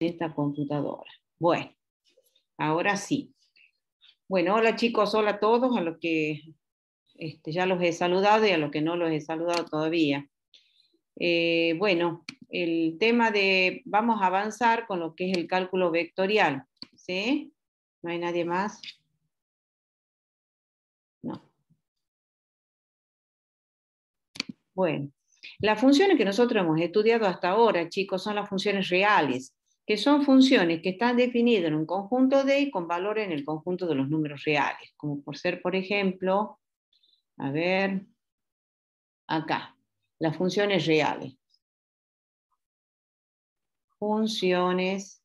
esta computadora. Bueno, ahora sí. Bueno, hola chicos, hola a todos, a los que este, ya los he saludado y a los que no los he saludado todavía. Eh, bueno, el tema de, vamos a avanzar con lo que es el cálculo vectorial, ¿sí? ¿No hay nadie más? No. Bueno, las funciones que nosotros hemos estudiado hasta ahora, chicos, son las funciones reales que son funciones que están definidas en un conjunto de y con valores en el conjunto de los números reales, como por ser, por ejemplo, a ver, acá, las funciones reales. Funciones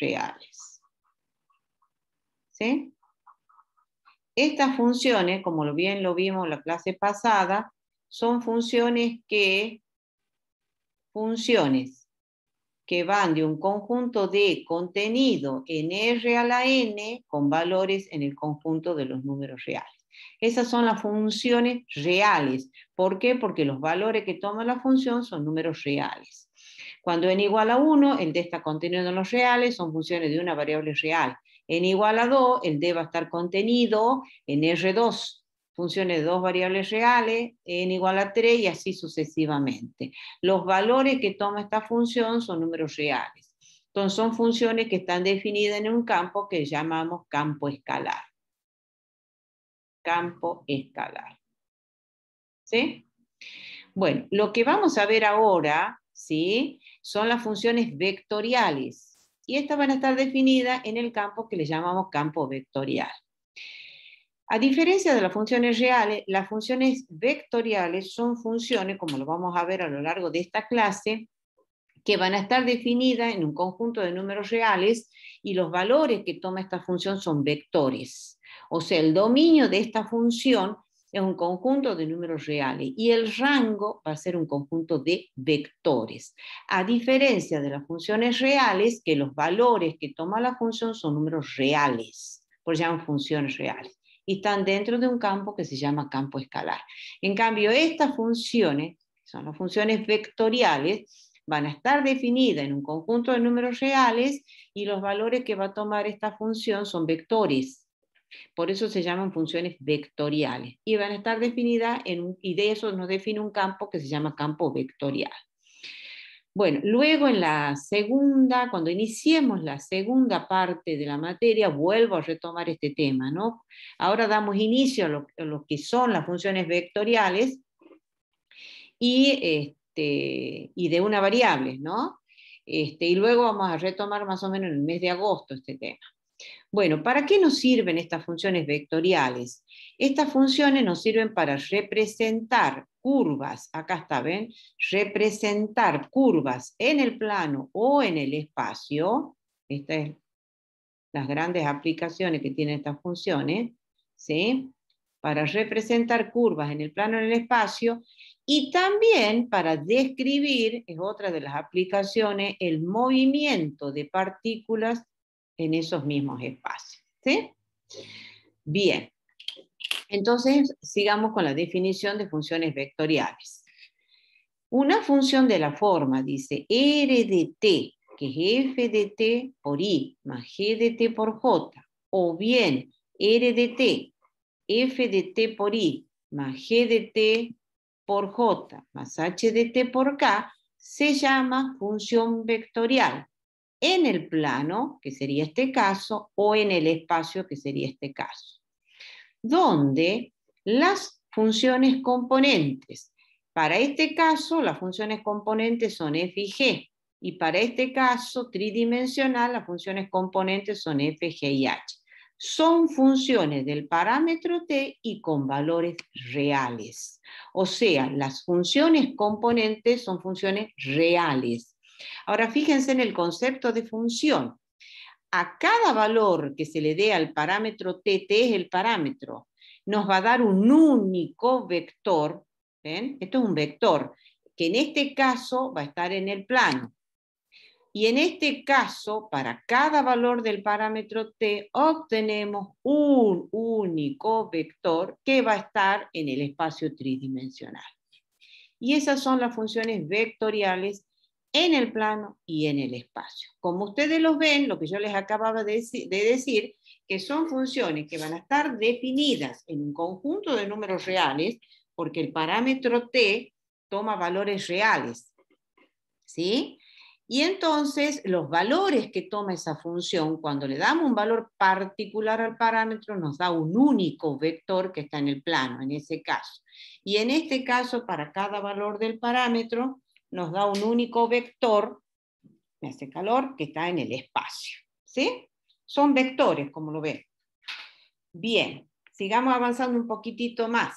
reales. ¿Sí? Estas funciones, como bien lo vimos en la clase pasada, son funciones que, funciones que van de un conjunto de contenido en R a la N con valores en el conjunto de los números reales. Esas son las funciones reales. ¿Por qué? Porque los valores que toma la función son números reales. Cuando n igual a 1, el d está contenido en los reales, son funciones de una variable real. n igual a 2, el d va a estar contenido en R2, funciones de dos variables reales, n igual a 3 y así sucesivamente. Los valores que toma esta función son números reales. Entonces son funciones que están definidas en un campo que llamamos campo escalar. Campo escalar. ¿Sí? Bueno, lo que vamos a ver ahora, ¿sí? Son las funciones vectoriales. Y estas van a estar definidas en el campo que le llamamos campo vectorial. A diferencia de las funciones reales, las funciones vectoriales son funciones, como lo vamos a ver a lo largo de esta clase, que van a estar definidas en un conjunto de números reales y los valores que toma esta función son vectores. O sea, el dominio de esta función es un conjunto de números reales y el rango va a ser un conjunto de vectores. A diferencia de las funciones reales, que los valores que toma la función son números reales, por eso llaman funciones reales y están dentro de un campo que se llama campo escalar. En cambio, estas funciones, que son las funciones vectoriales, van a estar definidas en un conjunto de números reales y los valores que va a tomar esta función son vectores. Por eso se llaman funciones vectoriales y van a estar definidas en un, y de eso nos define un campo que se llama campo vectorial. Bueno, luego en la segunda, cuando iniciemos la segunda parte de la materia, vuelvo a retomar este tema, ¿no? Ahora damos inicio a lo, que son las funciones vectoriales y, este, de una variable, ¿no? Este, y luego vamos a retomar más o menos en el mes de agosto este tema. Bueno, ¿para qué nos sirven estas funciones vectoriales? Estas funciones nos sirven para representar curvas, acá está, ¿ven? Representar curvas en el plano o en el espacio, estas son las grandes aplicaciones que tienen estas funciones, ¿sí? Para representar curvas en el plano o en el espacio y también para describir, es otra de las aplicaciones, el movimiento de partículas en esos mismos espacios. ¿sí? Bien, entonces sigamos con la definición de funciones vectoriales. Una función de la forma, dice R de t, que es f de t por i más g de t por j, o bien R de t, f de t por i más g de t por j más h de t por k, se llama función vectorial en el plano, que sería este caso, o en el espacio, que sería este caso, donde las funciones componentes, para este caso las funciones componentes son f y g, y para este caso tridimensional las funciones componentes son f, g y h. Son funciones del parámetro t y con valores reales. O sea, las funciones componentes son funciones reales Ahora fíjense en el concepto de función. A cada valor que se le dé al parámetro t, t es el parámetro, nos va a dar un único vector. ¿ven? Esto es un vector que en este caso va a estar en el plano. Y en este caso, para cada valor del parámetro t, obtenemos un único vector que va a estar en el espacio tridimensional. Y esas son las funciones vectoriales en el plano y en el espacio. Como ustedes los ven, lo que yo les acababa de, decir, que son funciones que van a estar definidas en un conjunto de números reales, porque el parámetro t toma valores reales. ¿Sí? Y entonces los valores que toma esa función, cuando le damos un valor particular al parámetro, nos da un único vector que está en el plano, en ese caso. Y en este caso, para cada valor del parámetro, nos da un único vector, me hace calor, que está en el espacio. ¿Sí? Son vectores, como lo ven. Bien, sigamos avanzando un poquitito más.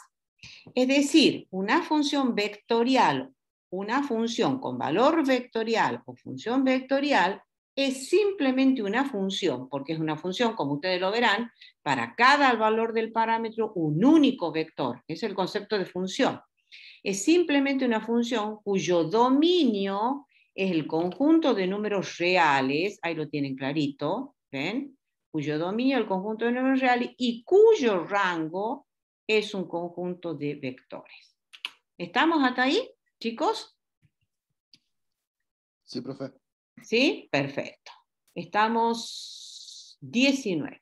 Es decir, una función vectorial, una función con valor vectorial o función vectorial es simplemente una función, porque es una función, como ustedes lo verán, para cada valor del parámetro un único vector. Es el concepto de función es simplemente una función cuyo dominio es el conjunto de números reales, ahí lo tienen clarito, ¿ven? Cuyo dominio es el conjunto de números reales y cuyo rango es un conjunto de vectores. ¿Estamos hasta ahí, chicos? Sí, profe. Sí, perfecto. Estamos 19.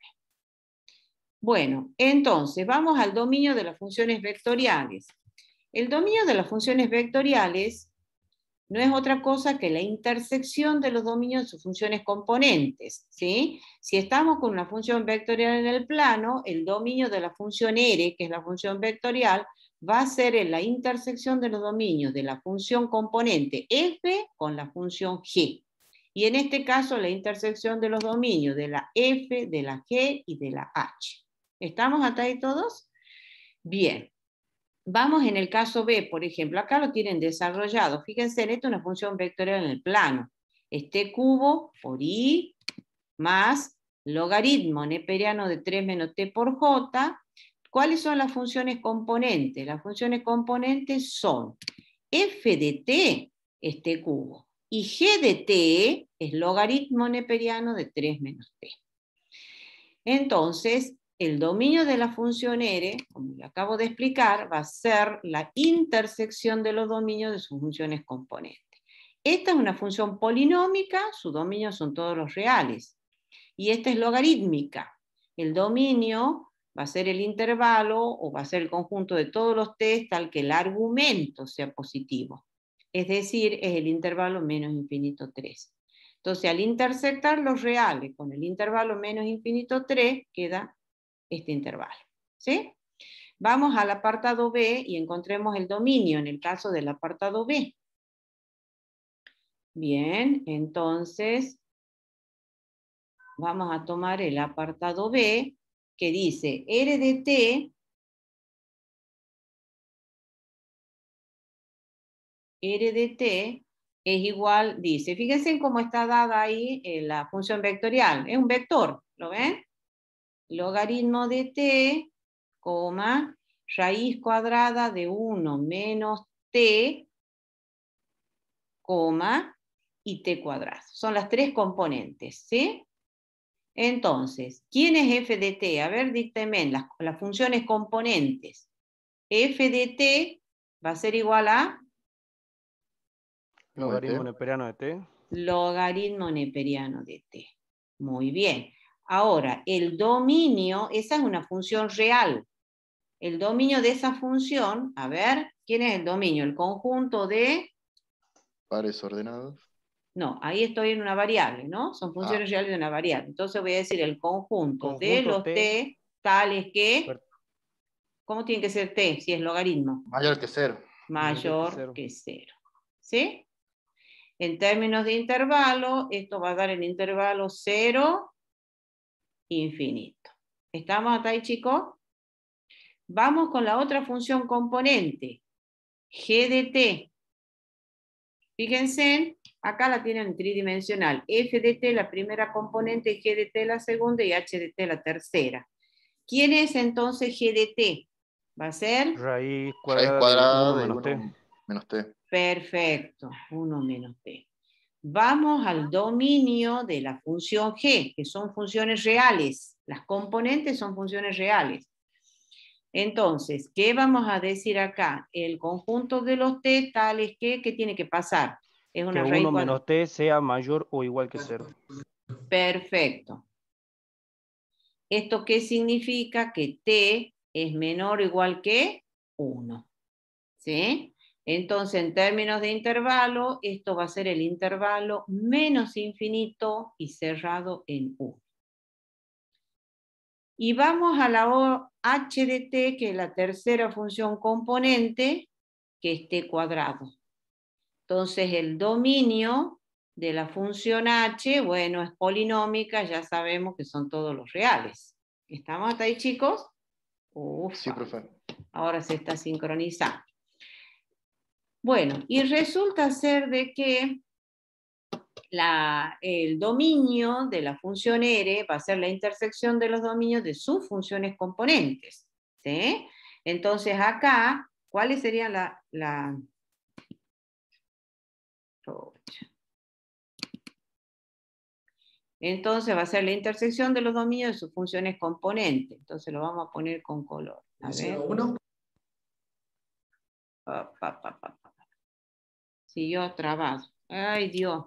Bueno, entonces vamos al dominio de las funciones vectoriales. El dominio de las funciones vectoriales no es otra cosa que la intersección de los dominios de sus funciones componentes. Si estamos con una función vectorial en el plano, el dominio de la función R, que es la función vectorial, va a ser en la intersección de los dominios de la función componente F con la función G. Y en este caso, la intersección de los dominios de la F, de la G y de la H. ¿Estamos hasta ahí todos? Bien. Vamos en el caso B, por ejemplo, acá lo tienen desarrollado. Fíjense, en esto una función vectorial en el plano. Este cubo por i más logaritmo neperiano de 3 menos t por j. ¿Cuáles son las funciones componentes? Las funciones componentes son f de t, este cubo, y g de t es logaritmo neperiano de 3 menos t. Entonces, el dominio de la función R, como le acabo de explicar, va a ser la intersección de los dominios de sus funciones componentes. Esta es una función polinómica, su dominio son todos los reales. Y esta es logarítmica. El dominio va a ser el intervalo o va a ser el conjunto de todos los t tal que el argumento sea positivo. Es decir, es el intervalo menos infinito 3. Entonces, al intersectar los reales con el intervalo menos infinito 3, queda este intervalo. ¿sí? Vamos al apartado B y encontremos el dominio en el caso del apartado B. Bien, entonces vamos a tomar el apartado B que dice R de es igual, dice, fíjense cómo está dada ahí eh, la función vectorial, es un vector, ¿lo ven? logaritmo de t, coma, raíz cuadrada de 1 menos t, coma, y t cuadrado. Son las tres componentes, ¿sí? Entonces, ¿quién es f de t? A ver, dictamen las, las funciones componentes. f de t va a ser igual a... Logaritmo neperiano de t. Logaritmo neperiano de t. Muy bien. Ahora, el dominio, esa es una función real. El dominio de esa función, a ver, ¿quién es el dominio? El conjunto de... Pares ordenados. No, ahí estoy en una variable, ¿no? Son funciones ah. reales de una variable. Entonces voy a decir el conjunto, de los t, tales que... ¿Cómo tiene que ser t si es logaritmo? Mayor que cero. Mayor, que, cero. ¿Sí? En términos de intervalo, esto va a dar el intervalo cero infinito. ¿Estamos hasta ahí, chicos? Vamos con la otra función componente, g de T. Fíjense, acá la tienen tridimensional. f de t la primera componente, g de t la segunda y h de t la tercera. ¿Quién es entonces g de t? Va a ser raíz cuadrada, de t. Perfecto, 1 menos t vamos al dominio de la función g, que son funciones reales. Las componentes son funciones reales. Entonces, ¿qué vamos a decir acá? El conjunto de los t tales que, ¿qué tiene que pasar? Es una que 1 menos t sea mayor o igual que 0. Perfecto. ¿Esto qué significa? Que t es menor o igual que 1. ¿Sí? Entonces, en términos de intervalo, esto va a ser el intervalo menos infinito y cerrado en U. Y vamos a la h de t, que es la tercera función componente, que esté cuadrado. Entonces, el dominio de la función h, bueno, es polinómica, ya sabemos que son todos los reales. ¿Estamos hasta ahí, chicos? Sí, profe. Ahora se está sincronizando. Bueno, y resulta ser de que el dominio de la función R va a ser la intersección de los dominios de sus funciones componentes. Entonces acá, ¿cuáles serían la, Entonces va a ser la intersección de los dominios de sus funciones componentes. Entonces lo vamos a poner con color. Si yo trabajo. Ay, Dios.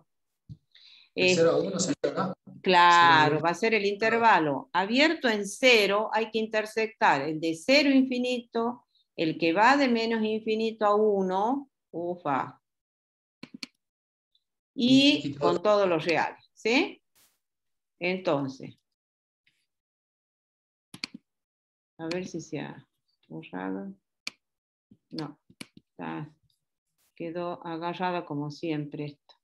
Eh, 0 a 1 este, acá. Claro, va a ser el intervalo. Abierto en 0, hay que intersectar el de cero infinito, el que va de menos infinito a 1, ufa. Y con todos los reales, ¿sí? Entonces. A ver si se ha borrado. No. Está quedó agarrada como siempre esto.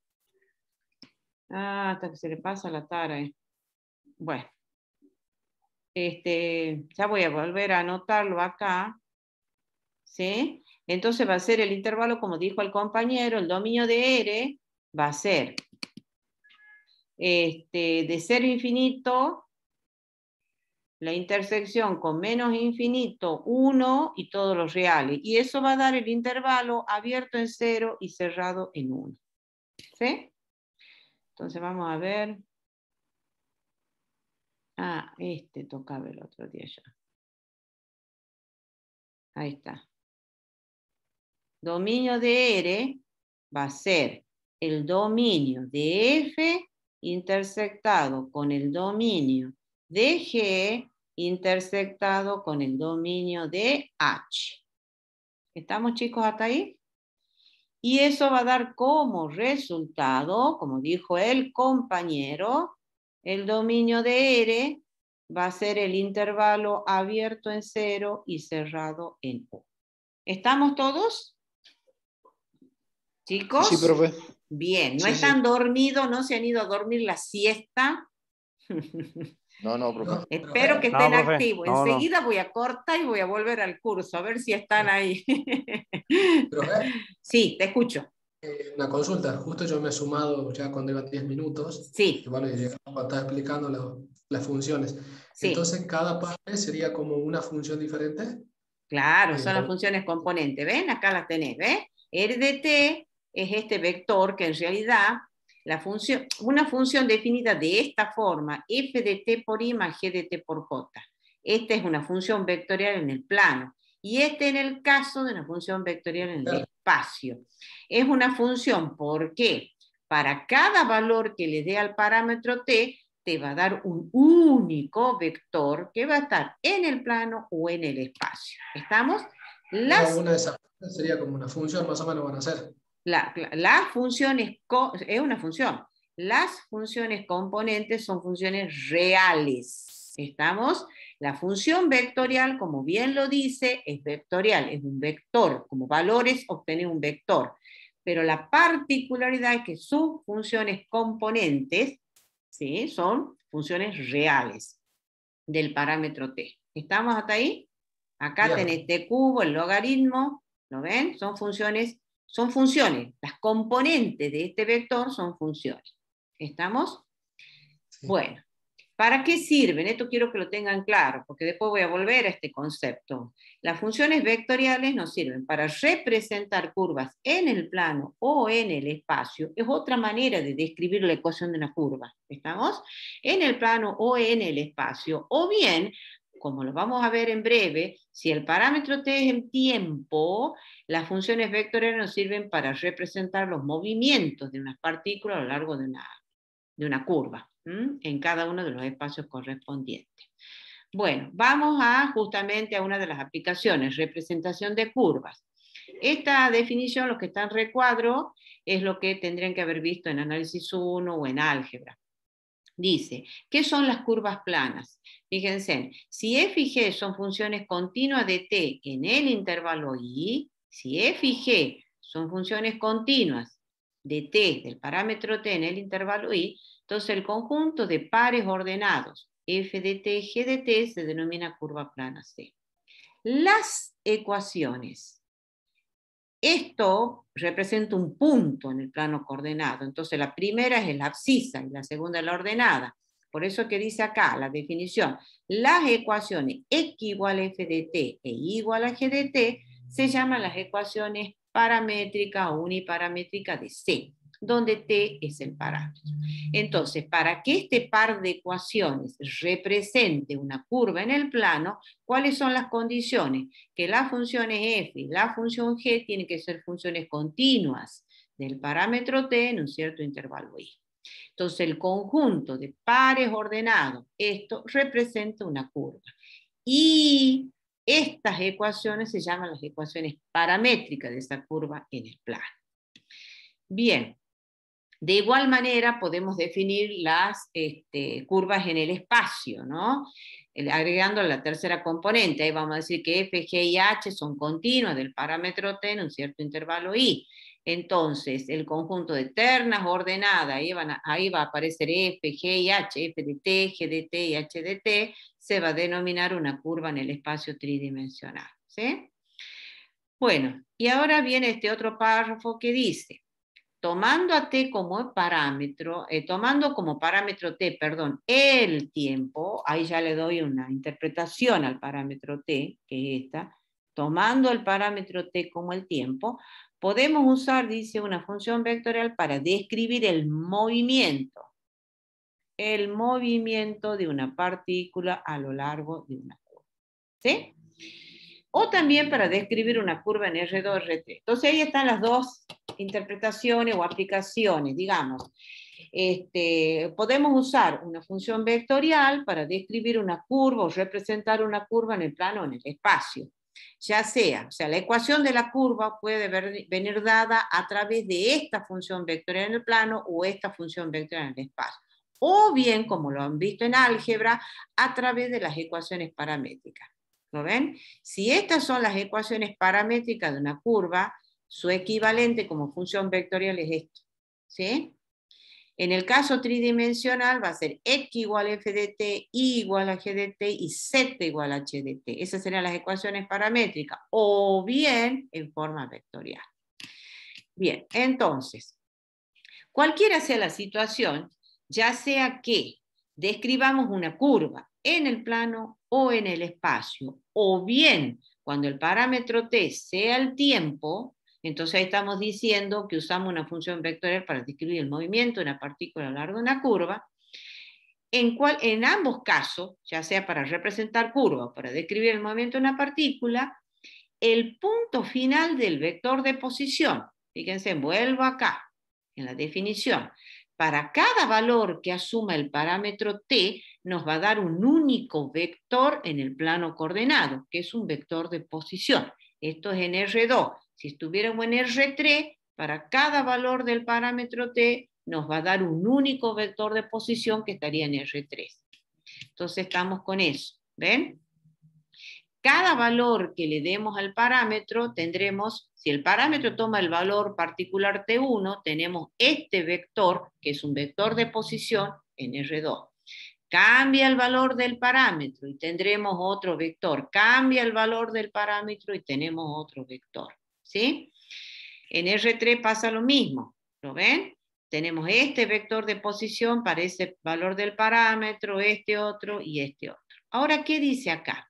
Ah, hasta que se le pasa la tara. Eh. Bueno, este, ya voy a volver a anotarlo acá. Entonces va a ser el intervalo, como dijo el compañero, el dominio de R va a ser este, de 0 infinito la intersección con menos infinito 1 y todos los reales. Y eso va a dar el intervalo abierto en 0 y cerrado en 1. ¿Sí? Entonces vamos a ver. Ah, este tocaba el otro día ya. Ahí está. Dominio de R va a ser el dominio de F intersectado con el dominio de G intersectado con el dominio de H. ¿Estamos chicos hasta ahí? Y eso va a dar como resultado, como dijo el compañero, el dominio de R va a ser el intervalo abierto en cero y cerrado en O. ¿Estamos todos? ¿Chicos? Sí, profe. Bien, no están dormidos, no se han ido a dormir la siesta. No, no, profe. Espero que estén activos. Enseguida voy a corta y voy a volver al curso, a ver si están ahí. ¿Profe? Sí, te escucho. Eh, una consulta, justo yo me he sumado ya cuando iban 10 minutos. Sí. Y bueno, llegamos a estar explicando las funciones. Entonces, cada parte sería como una función diferente. Claro, son las funciones componentes. ¿Ven? Acá las tenés, ¿ves? R es este vector que en realidad función, una función definida de esta forma, f de t por i más g de t por j. Esta es una función vectorial en el plano. Y este en el caso de una función vectorial en el espacio. Es una función, porque Para cada valor que le dé al parámetro t, te va a dar un único vector que va a estar en el plano o en el espacio. ¿Estamos? Las... Una de esas sería como una función, más o menos van a ser las funciones, es una función, las funciones componentes son funciones reales. ¿Estamos? La función vectorial, como bien lo dice, es vectorial, es un vector, como valores obtener un vector. Pero la particularidad es que sus funciones componentes ¿sí? son funciones reales del parámetro t. ¿Estamos hasta ahí? Acá bien. tenés cubo, el logaritmo, ¿lo ven? Son funciones son funciones, las componentes de este vector son funciones. ¿Estamos? Bueno, ¿para qué sirven? Esto quiero que lo tengan claro, porque después voy a volver a este concepto. Las funciones vectoriales nos sirven para representar curvas en el plano o en el espacio. Es otra manera de describir la ecuación de una curva. ¿Estamos? En el plano o en el espacio. O bien como lo vamos a ver en breve, si el parámetro t es en tiempo, las funciones vectoriales nos sirven para representar los movimientos de unas partículas a lo largo de una, una curva, en cada uno de los espacios correspondientes. Bueno, vamos a justamente a una de las aplicaciones, representación de curvas. Esta definición, los que en recuadro, es lo que tendrían que haber visto en análisis 1 o en álgebra. Dice, ¿qué son las curvas planas? Fíjense, si f y g son funciones continuas de t en el intervalo i, si f y g son funciones continuas de t, del parámetro t en el intervalo i, entonces el conjunto de pares ordenados f de t, g de t se denomina curva plana c. Las ecuaciones esto representa un punto en el plano coordenado. Entonces, la primera es la abscisa y la segunda es la ordenada. Por eso que dice acá la definición, las ecuaciones x igual a f de t e igual a g de t se llaman las ecuaciones paramétricas o uniparamétricas de C donde T es el parámetro. Entonces, para que este par de ecuaciones represente una curva en el plano, ¿cuáles son las condiciones? Que las funciones f y la función g tienen que ser funciones continuas del parámetro t en un cierto intervalo i. Entonces, el conjunto de pares ordenados, esto representa una curva. Y estas ecuaciones se llaman las ecuaciones paramétricas de esa curva en el plano. Bien, de igual manera, podemos definir las este, curvas en el espacio, ¿no? agregando la tercera componente. Ahí vamos a decir que F, G y H son continuas del parámetro T en un cierto intervalo I. Entonces, el conjunto de ternas ordenadas, ahí, ahí va a aparecer F, G y H, F de T, G de T y H de T, se va a denominar una curva en el espacio tridimensional. Bueno, y ahora viene este otro párrafo que dice, tomando a T como parámetro, eh, tomando como parámetro T, perdón, el tiempo, ahí ya le doy una interpretación al parámetro T, que es esta, tomando el parámetro T como el tiempo, podemos usar, dice, una función vectorial para describir el movimiento, el movimiento de una partícula a lo largo de una curva. ¿Sí? O también para describir una curva en R2, R3. Entonces ahí están las dos interpretaciones o aplicaciones, digamos. Este, podemos usar una función vectorial para describir una curva o representar una curva en el plano o en el espacio. Ya sea, o sea, la ecuación de la curva puede venir dada a través de esta función vectorial en el plano o esta función vectorial en el espacio. O bien, como lo han visto en álgebra, a través de las ecuaciones paramétricas. ¿Lo ven? Si estas son las ecuaciones paramétricas de una curva, su equivalente como función vectorial es esto. ¿sí? En el caso tridimensional va a ser x igual a f de t, y igual a g de t y z igual a h de t. Esas serán las ecuaciones paramétricas, o bien en forma vectorial. Bien, entonces, cualquiera sea la situación, ya sea que describamos una curva en el plano o en el espacio, o bien cuando el parámetro t sea el tiempo, entonces ahí estamos diciendo que usamos una función vectorial para describir el movimiento de una partícula a lo largo de una curva, en, cual, en ambos casos, ya sea para representar curva o para describir el movimiento de una partícula, el punto final del vector de posición, fíjense, vuelvo acá en la definición, para cada valor que asuma el parámetro t, nos va a dar un único vector en el plano coordenado, que es un vector de posición. Esto es en R2. Si estuviéramos en R3, para cada valor del parámetro t nos va a dar un único vector de posición que estaría en R3. Entonces estamos con eso, ¿ven? Cada valor que le demos al parámetro tendremos, si el parámetro toma el valor particular T1, tenemos este vector, que es un vector de posición, en R2. Cambia el valor del parámetro y tendremos otro vector. Cambia el valor del parámetro y tenemos otro vector. ¿sí? En R3 pasa lo mismo, ¿lo ven? Tenemos este vector de posición para ese valor del parámetro, este otro y este otro. Ahora, ¿qué dice acá?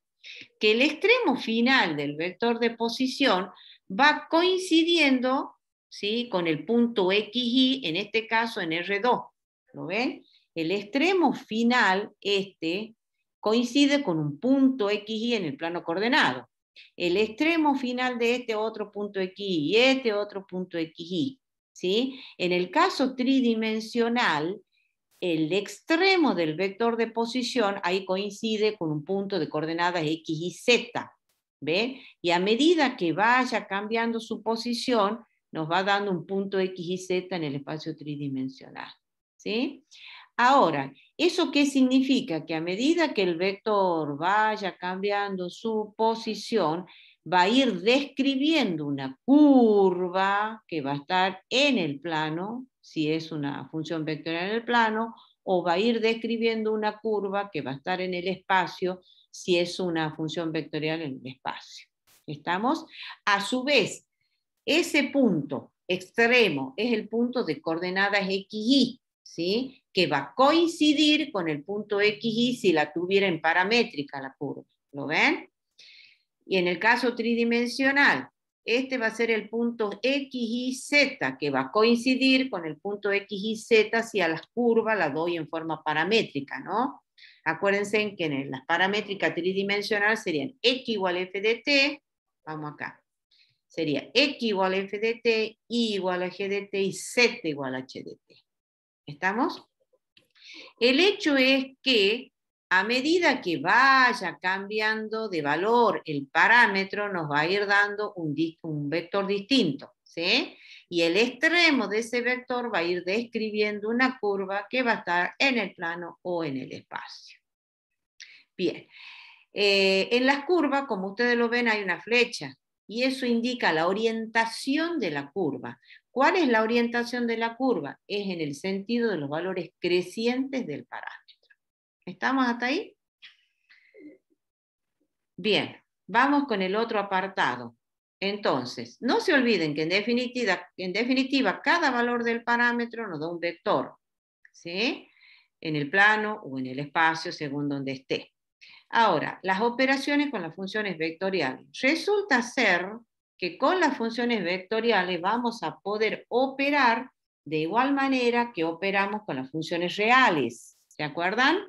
Que el extremo final del vector de posición va coincidiendo ¿sí? con el punto XY, en este caso en R2. ¿Lo ven? El extremo final, este, coincide con un punto XY en el plano coordenado el extremo final de este otro punto X y este otro punto XY. ¿sí? En el caso tridimensional, el extremo del vector de posición ahí coincide con un punto de coordenadas X y Z. Y a medida que vaya cambiando su posición, nos va dando un punto X y Z en el espacio tridimensional. ¿sí? Ahora, ¿Eso qué significa? Que a medida que el vector vaya cambiando su posición, va a ir describiendo una curva que va a estar en el plano, si es una función vectorial en el plano, o va a ir describiendo una curva que va a estar en el espacio, si es una función vectorial en el espacio. ¿Estamos? A su vez, ese punto extremo es el punto de coordenadas x, y que va a coincidir con el punto XY si la tuviera en paramétrica la curva. ¿Lo ven? Y en el caso tridimensional, este va a ser el punto X y Z, que va a coincidir con el punto X si a las curvas la doy en forma paramétrica, ¿no? Acuérdense que en las paramétricas tridimensional serían X igual F de T, vamos acá, sería X igual F de T, Y igual a G de T y Z igual a H ¿Estamos? El hecho es que a medida que vaya cambiando de valor el parámetro, nos va a ir dando un, un vector distinto. ¿sí? Y el extremo de ese vector va a ir describiendo una curva que va a estar en el plano o en el espacio. Bien, eh, en las curvas, como ustedes lo ven, hay una flecha y eso indica la orientación de la curva. ¿Cuál es la orientación de la curva? Es en el sentido de los valores crecientes del parámetro. ¿Estamos hasta ahí? Bien, vamos con el otro apartado. Entonces, no se olviden que en definitiva, en definitiva cada valor del parámetro nos da un vector, ¿sí? En el plano o en el espacio, según donde esté. Ahora, las operaciones con las funciones vectoriales. Resulta ser que con las funciones vectoriales vamos a poder operar de igual manera que operamos con las funciones reales. ¿Se acuerdan?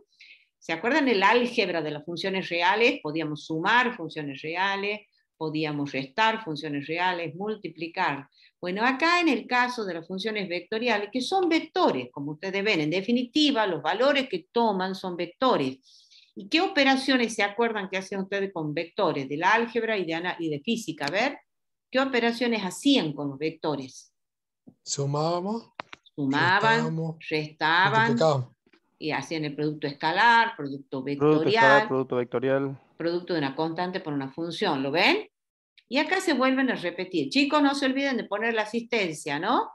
¿Se acuerdan el álgebra de las funciones reales? Podíamos sumar funciones reales, podíamos restar funciones reales, multiplicar. Bueno, acá en el caso de las funciones vectoriales, que son vectores, como ustedes ven, en definitiva, los valores que toman son vectores. ¿Y qué operaciones se acuerdan que hacen ustedes con vectores? De la álgebra y de, y de física, a ver. ¿Qué operaciones hacían con los vectores? Sumábamos. Sumaban, restaban. y hacían el producto escalar, producto vectorial. Producto, escalar, producto vectorial. Producto de una constante por una función, ¿lo ven? Y acá se vuelven a repetir. Chicos, no se olviden de poner la asistencia, ¿no?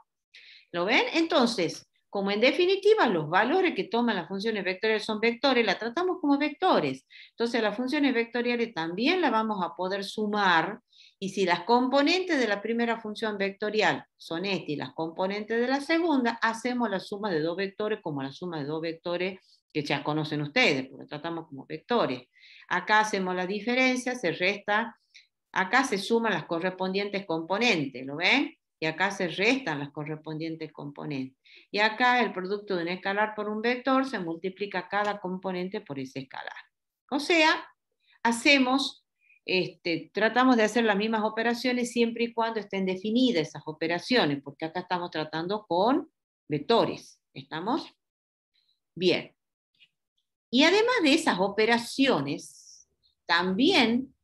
¿Lo ven? Entonces, como en definitiva los valores que toman las funciones vectoriales son vectores, la tratamos como vectores. Entonces las funciones vectoriales también las vamos a poder sumar y si las componentes de la primera función vectorial son estas y las componentes de la segunda, hacemos la suma de dos vectores como la suma de dos vectores que ya conocen ustedes, porque tratamos como vectores. Acá hacemos la diferencia, se resta, acá se suman las correspondientes componentes, ¿lo ven? y acá se restan las correspondientes componentes. Y acá el producto de un escalar por un vector se multiplica cada componente por ese escalar. O sea, hacemos, este, tratamos de hacer las mismas operaciones siempre y cuando estén definidas esas operaciones, porque acá estamos tratando con vectores. ¿Estamos? Bien. Y además de esas operaciones, también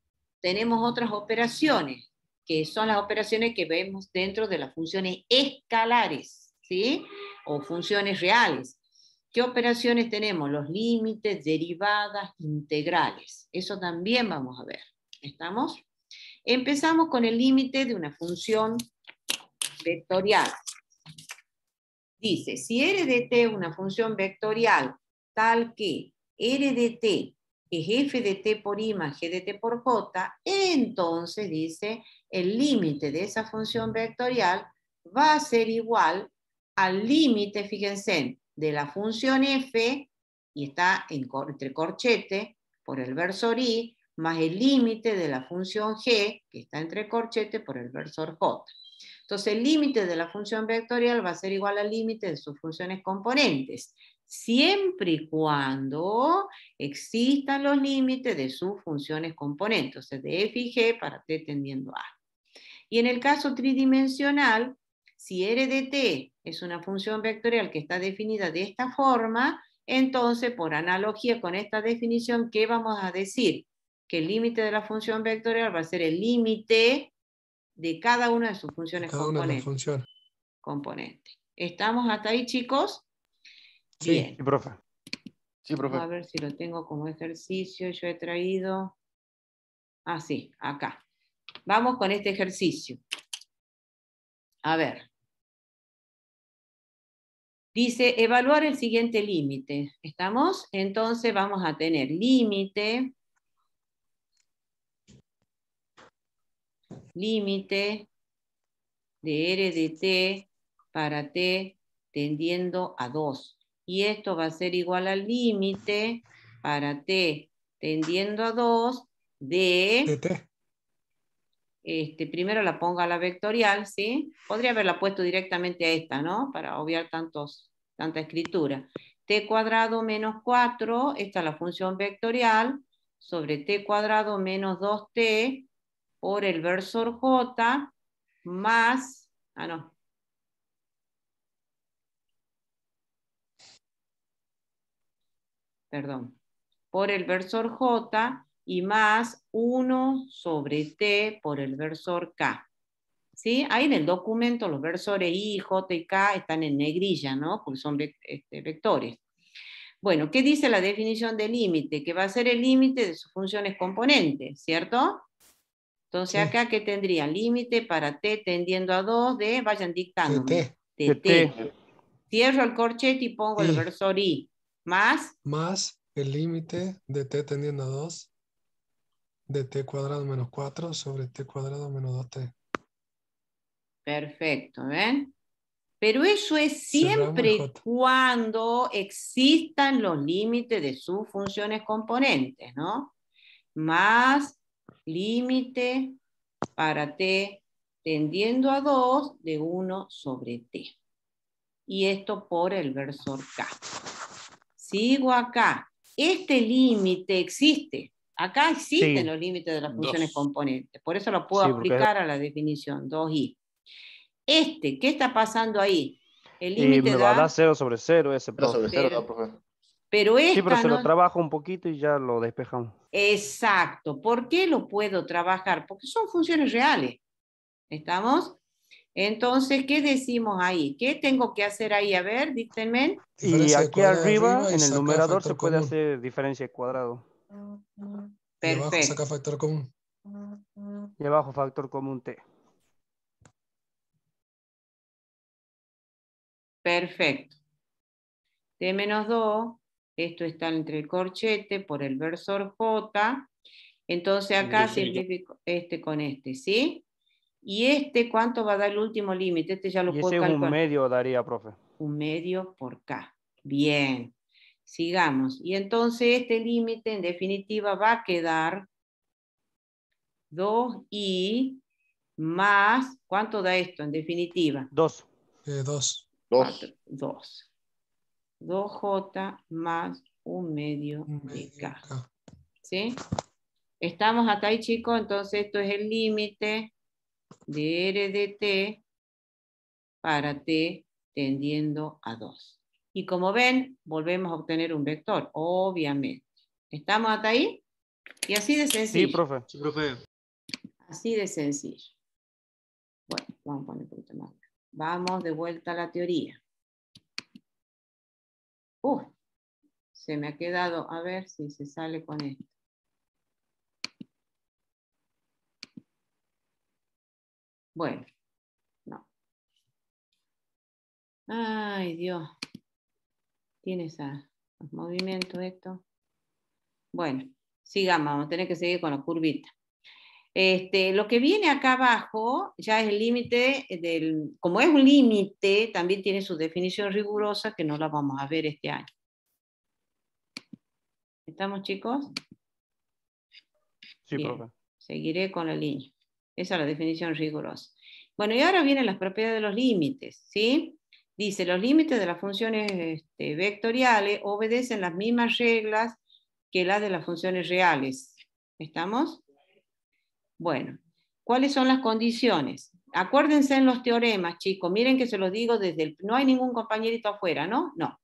tenemos otras operaciones que son las operaciones que vemos dentro de las funciones escalares, ¿sí? O funciones reales. ¿Qué operaciones tenemos? Los límites, derivadas, integrales. Eso también vamos a ver. ¿Estamos? Empezamos con el límite de una función vectorial. Dice, si R T es una función vectorial tal que R de T es f de t por i más g de t por j, entonces dice el límite de esa función vectorial va a ser igual al límite, fíjense, de la función f, y está entre corchete por el versor i, más el límite de la función g, que está entre corchete por el versor j. Entonces el límite de la función vectorial va a ser igual al límite de sus funciones componentes, siempre y cuando existan los límites de sus funciones componentes, de f y g para t tendiendo a. Y en el caso tridimensional, si RDT es una función vectorial que está definida de esta forma, entonces, por analogía con esta definición, ¿qué vamos a decir? Que el límite de la función vectorial va a ser el límite de cada una de sus funciones componentes. Componente. ¿Estamos hasta ahí, chicos? Sí, profe. A ver si lo tengo como ejercicio. Yo he traído. Ah, sí, acá. Vamos con este ejercicio. A ver. Dice, evaluar el siguiente límite. ¿Estamos? Entonces vamos a tener límite. Límite de R de T para T tendiendo a 2. Y esto va a ser igual al límite para T tendiendo a 2 de este, primero la ponga a la vectorial, ¿sí? Podría haberla puesto directamente a esta, ¿no? Para obviar tanta escritura. t cuadrado menos 4, esta es la función vectorial, sobre t cuadrado menos 2t por el versor j más, ah no, perdón, por el versor j y más 1 sobre t por el versor k. ¿Sí? Ahí en el documento los versores i, j y k están en negrilla, ¿no? Porque son este, vectores. Bueno, ¿qué dice la definición de límite? Que va a ser el límite de sus funciones componentes, ¿cierto? Entonces acá, ¿qué tendría? Límite para t tendiendo a 2 de, vayan dictando. De t. t. Cierro el corchete y pongo el versor i. Más. Más el límite de t tendiendo a 2 de t cuadrado menos 4 sobre t cuadrado menos 2t. Perfecto, ¿ven? Pero eso es siempre cuando existan los límites de sus funciones componentes, ¿no? Más límite para t tendiendo a 2 de 1 sobre t. Y esto por el versor k. Sigo acá. Este límite existe. Acá existen los límites de las funciones componentes, por eso lo puedo aplicar a la definición 2i. Este, ¿qué está pasando ahí? El eh, límite me va a dar 0 sobre 0 ese profe. pero, sí, pero se lo trabajo un poquito y ya lo despejamos. Exacto. ¿Por qué lo puedo trabajar? Porque son funciones reales. ¿Estamos? Entonces, ¿qué decimos ahí? ¿Qué tengo que hacer ahí? A ver, díctenme. Y aquí arriba, en el numerador, se puede hacer diferencia de cuadrado. Perfecto. Y abajo saca factor común. Y abajo factor común T. Perfecto. T menos 2, esto está entre el corchete por el versor J. Entonces acá simplifico este con este, ¿sí? Y este, ¿cuánto va a dar el último límite? Este ya lo puedo calcular. un medio daría, profe. Un medio por K. Bien sigamos. Y entonces este límite en definitiva va a quedar 2i más, ¿cuánto da esto en definitiva? 2. 2. 2. 2j más un medio, de k. ¿Sí? Estamos acá ahí, chicos. Entonces esto es el límite de r de t para t tendiendo a 2. Y como ven, volvemos a obtener un vector, obviamente. ¿Estamos hasta ahí? Y así de sencillo. Sí, profe. Así de sencillo. Bueno, vamos a poner un poquito más. Vamos de vuelta a la teoría. Uf, uh, se me ha quedado, a ver si se sale con esto. Bueno, no. Ay, Dios. ¿Tiene esos movimientos esto. Bueno, sigamos, vamos a tener que seguir con la curvita. Este, lo que viene acá abajo ya es el límite del, como es un límite, también tiene su definición rigurosa que no la vamos a ver este año. ¿Estamos chicos? Sí, profe. Seguiré con la línea. Esa es la definición rigurosa. Bueno, y ahora vienen las propiedades de los límites, ¿sí? Dice, los límites de las funciones este, vectoriales obedecen las mismas reglas que las de las funciones reales. ¿Estamos? Bueno, ¿cuáles son las condiciones? Acuérdense en los teoremas, chicos. Miren que se los digo desde el... No hay ningún compañerito afuera, ¿no? No.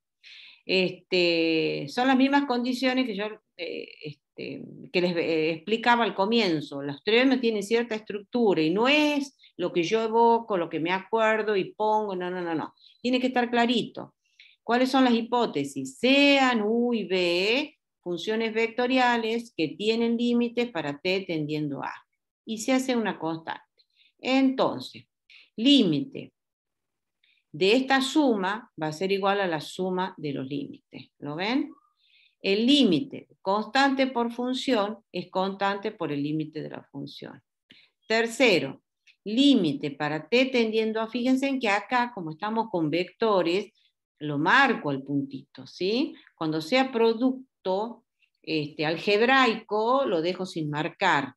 Este, son las mismas condiciones que yo eh, este, que les eh, explicaba al comienzo. Los teoremas tienen cierta estructura y no es lo que yo evoco, lo que me acuerdo y pongo, no, no, no, no. Tiene que estar clarito. ¿Cuáles son las hipótesis? Sean U y B funciones vectoriales que tienen límites para T tendiendo a. Y se hace una constante. Entonces, límite de esta suma va a ser igual a la suma de los límites. ¿Lo ven? El límite constante por función es constante por el límite de la función. Tercero, límite para t tendiendo a, fíjense en que acá, como estamos con vectores, lo marco al puntito, ¿sí? Cuando sea producto este, algebraico, lo dejo sin marcar.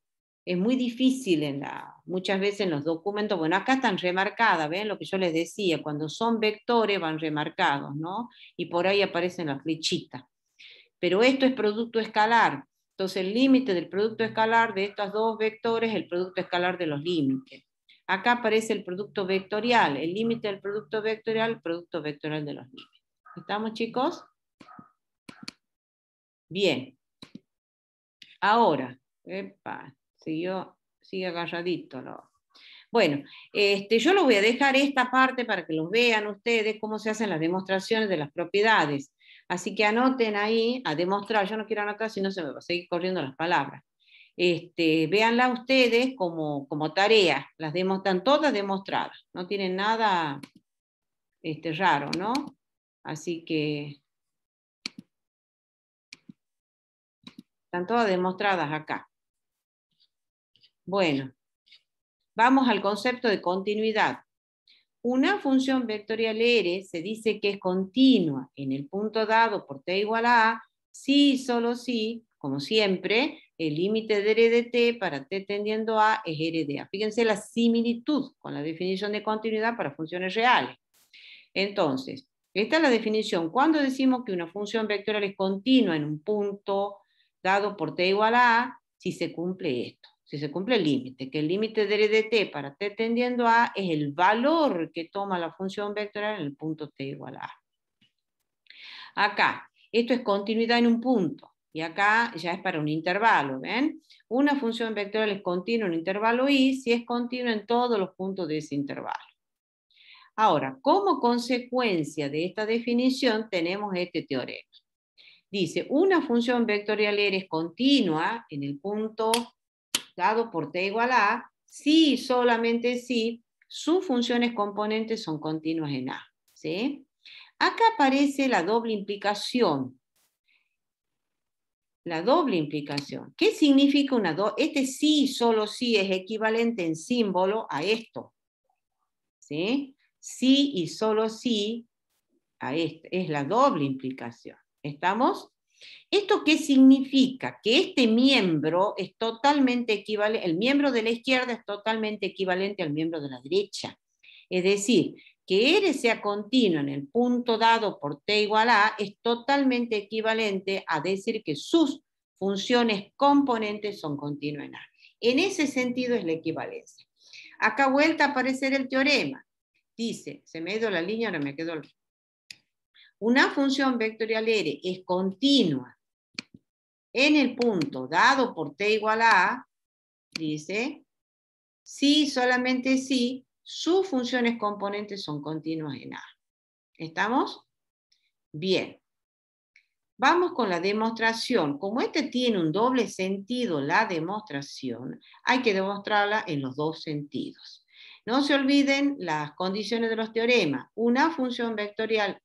Es muy difícil en la, muchas veces en los documentos, bueno, acá están remarcadas, ¿ven? Lo que yo les decía, cuando son vectores van remarcados, ¿no? Y por ahí aparecen las flechitas. Pero esto es producto escalar. Entonces el límite del producto escalar de estos dos vectores es el producto escalar de los límites. Acá aparece el producto vectorial, el límite del producto vectorial, el producto vectorial de los límites. ¿Estamos chicos? Bien. Ahora, epa, siguió, sigue agarradito. Bueno, este, yo lo voy a dejar esta parte para que los vean ustedes cómo se hacen las demostraciones de las propiedades. Así que anoten ahí a demostrar. Yo no quiero anotar, si no se me va a seguir corriendo las palabras. Este, véanla ustedes como, como tarea, las están todas demostradas, no tienen nada este, raro, ¿no? Así que están todas demostradas acá. Bueno, vamos al concepto de continuidad. Una función vectorial R se dice que es continua en el punto dado por t igual a a, si y solo si, como siempre, el límite de T para T tendiendo a es A. Fíjense la similitud con la definición de continuidad para funciones reales. Entonces, esta es la definición. Cuando decimos que una función vectorial es continua en un punto dado por T igual a A, si se cumple esto, si se cumple el límite, que el límite de T para T tendiendo a es el valor que toma la función vectorial en el punto T igual a A. Acá, esto es continuidad en un punto. Y acá ya es para un intervalo, ¿ven? Una función vectorial es continua en un intervalo I si es continua en todos los puntos de ese intervalo. Ahora, como consecuencia de esta definición tenemos este teorema. Dice, una función vectorial e es continua en el punto dado por t igual a, si y solamente si sus funciones componentes son continuas en A. ¿sí? Acá aparece la doble implicación la doble implicación. ¿Qué significa una doble? Este sí, solo sí es equivalente en símbolo a esto. ¿Sí? Sí y solo sí a este. Es la doble implicación. ¿Estamos? ¿Esto qué significa? Que este miembro es totalmente equivalente, el miembro de la izquierda es totalmente equivalente al miembro de la derecha. Es decir, que R sea continuo en el punto dado por T igual a es totalmente equivalente a decir que sus funciones componentes son continuas en A. En ese sentido es la equivalencia. Acá vuelta a aparecer el teorema. Dice, se me ha la línea, ahora me quedó. Una función vectorial R es continua en el punto dado por T igual a A, dice, si, solamente si, sus funciones componentes son continuas en A. ¿Estamos? Bien. Vamos con la demostración. Como este tiene un doble sentido, la demostración, hay que demostrarla en los dos sentidos. No se olviden las condiciones de los teoremas. Una función vectorial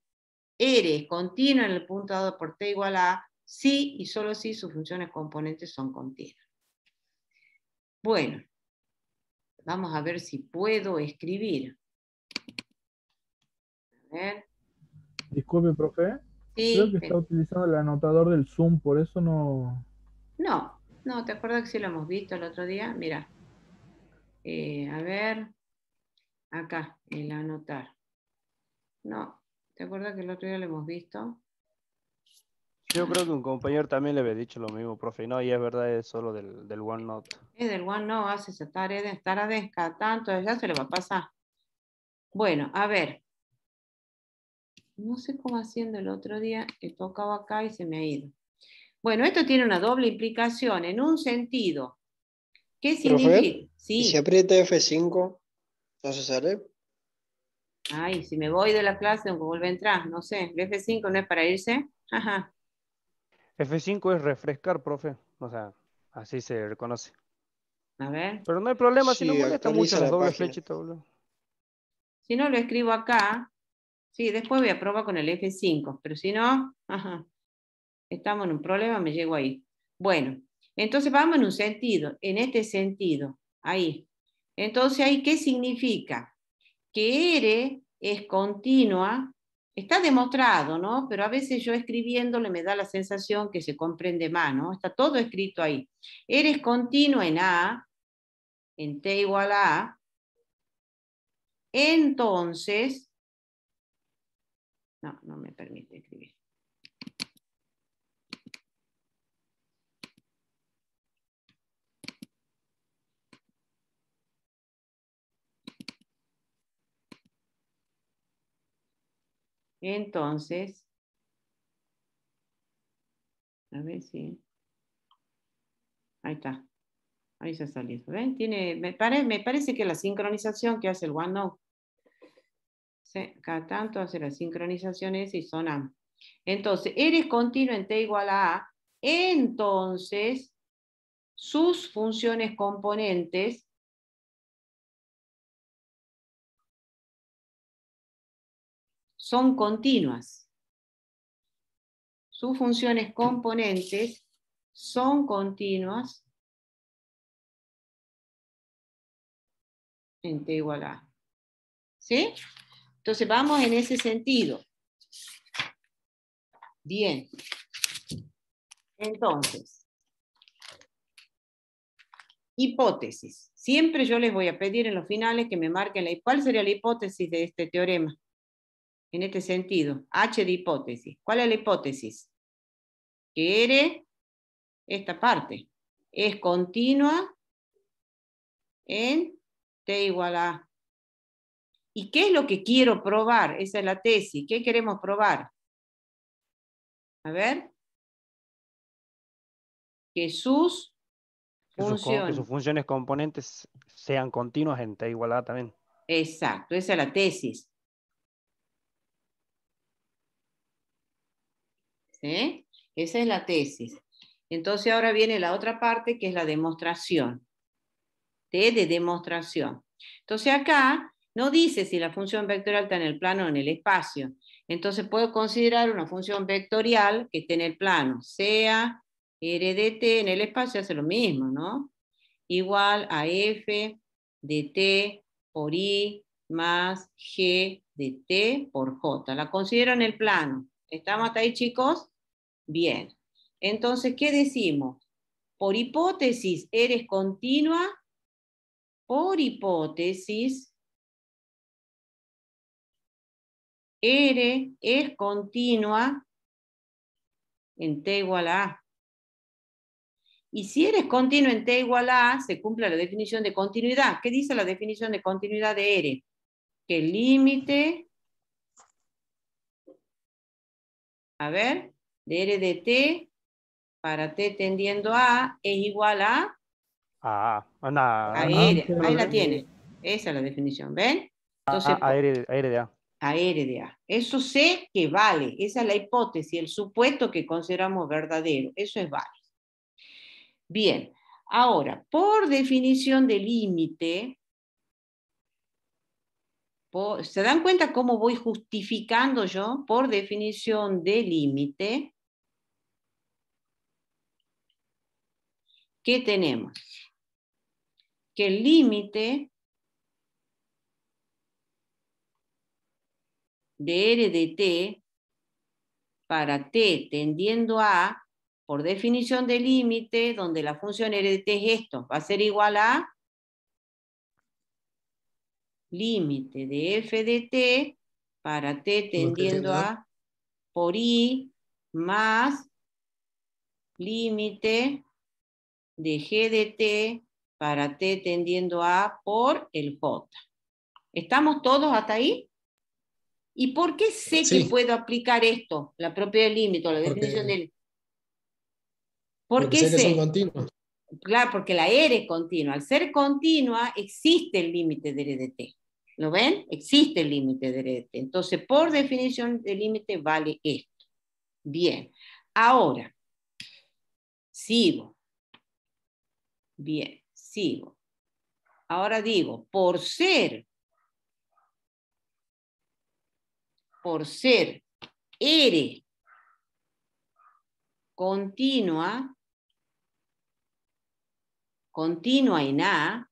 R es continua en el punto dado por T igual a sí y solo si sus funciones componentes son continuas. Bueno, Vamos a ver si puedo escribir. A ver. Disculpe, profe. Sí, Creo que está utilizando el anotador del Zoom, por eso no... No, no, ¿te acuerdas que sí lo hemos visto el otro día? Mira. Eh, a ver. Acá, el anotar. No, ¿te acuerdas que el otro día lo hemos visto? Yo creo que un compañero también le había dicho lo mismo, profe, no, y es verdad, es solo del, del OneNote. Es del OneNote, hace esa tarea de estar a desca, entonces ya se le va a pasar. Bueno, a ver. No sé cómo haciendo el otro día, he tocado acá y se me ha ido. Bueno, esto tiene una doble implicación, en un sentido. ¿Qué significa? Si Si aprieta F5, ¿no se sale? Ay, si me voy de la clase, aunque vuelve a entrar, no sé. El F5 no es para irse. Ajá. F5 es refrescar, profe. O sea, así se reconoce. A ver. Pero no hay problema si no molesta mucho dobles Si no lo escribo acá, sí, después voy a probar con el F5, pero si no, ajá, estamos en un problema, me llego ahí. Bueno, entonces vamos en un sentido, en este sentido, ahí. Entonces ahí, ¿qué significa? Que R es continua Está demostrado, ¿no? Pero a veces yo escribiéndole me da la sensación que se comprende mal, ¿no? Está todo escrito ahí. Eres continuo en A, en T igual a A. Entonces, no, no me permite escribir. Entonces, a ver si. Ahí está. Ahí se ha Tiene, me, parece que la sincronización que hace el OneNote. Se, Cada tanto hace las sincronizaciones y son A. Entonces, eres continuo en T igual a A. Entonces, sus funciones componentes son continuas. Sus funciones componentes son continuas en T igual a. ¿Sí? Entonces vamos en ese sentido. Bien. Entonces, hipótesis. Siempre yo les voy a pedir en los finales que me marquen la, cuál sería la hipótesis de este teorema en este sentido. H de hipótesis. ¿Cuál es la hipótesis? Que R, esta parte, es continua en T igual a. ¿Y qué es lo que quiero probar? Esa es la tesis. ¿Qué queremos probar? A ver. Que sus funciones. Que sus funciones componentes sean continuas en T igual a también. Exacto, esa es la tesis. ¿eh? Esa es la tesis. Entonces ahora viene la otra parte que es la demostración. T ¿eh? de demostración. Entonces acá no dice si la función vectorial está en el plano o en el espacio. Entonces puedo considerar una función vectorial que esté en el plano, sea R de t en el espacio, hace lo mismo, ¿no? Igual a f de t por i más g de t por j. La considero en el plano. ¿Estamos hasta ahí, chicos? Bien, entonces, ¿qué decimos? Por hipótesis, eres continua. Por hipótesis, R es continua en T igual a A. Y si eres continua en T igual a A, se cumple la definición de continuidad. ¿Qué dice la definición de continuidad de R? Que el límite... A ver, de R de T para T tendiendo a es igual a... A, a ahí la tiene. Esa es la definición, ¿ven? Entonces, a, a, R, de A. A R de A. Eso sé que vale. Esa es la hipótesis, el supuesto que consideramos verdadero. Eso es vale. Bien. Ahora, por definición de límite, ¿se dan cuenta cómo voy justificando yo? Por definición de límite, ¿qué tenemos? Que el límite de R de T para T tendiendo a, por definición de límite, donde la función R de T es esto, va a ser igual a límite de f de t para t tendiendo a por i más límite de G de T para T tendiendo a por el J. ¿Estamos todos hasta ahí? ¿Y por qué sé que puedo aplicar esto, la propia del límite, la definición del... ¿Por qué sé? Claro, porque la e R es continua. Al ser continua, existe el límite de R e de T. ¿Lo ven? Existe el límite de R e de T. Entonces, por definición del límite vale esto. Bien. Ahora, sigo. Bien, sigo. Ahora digo, por ser, por ser R continua, continua en A,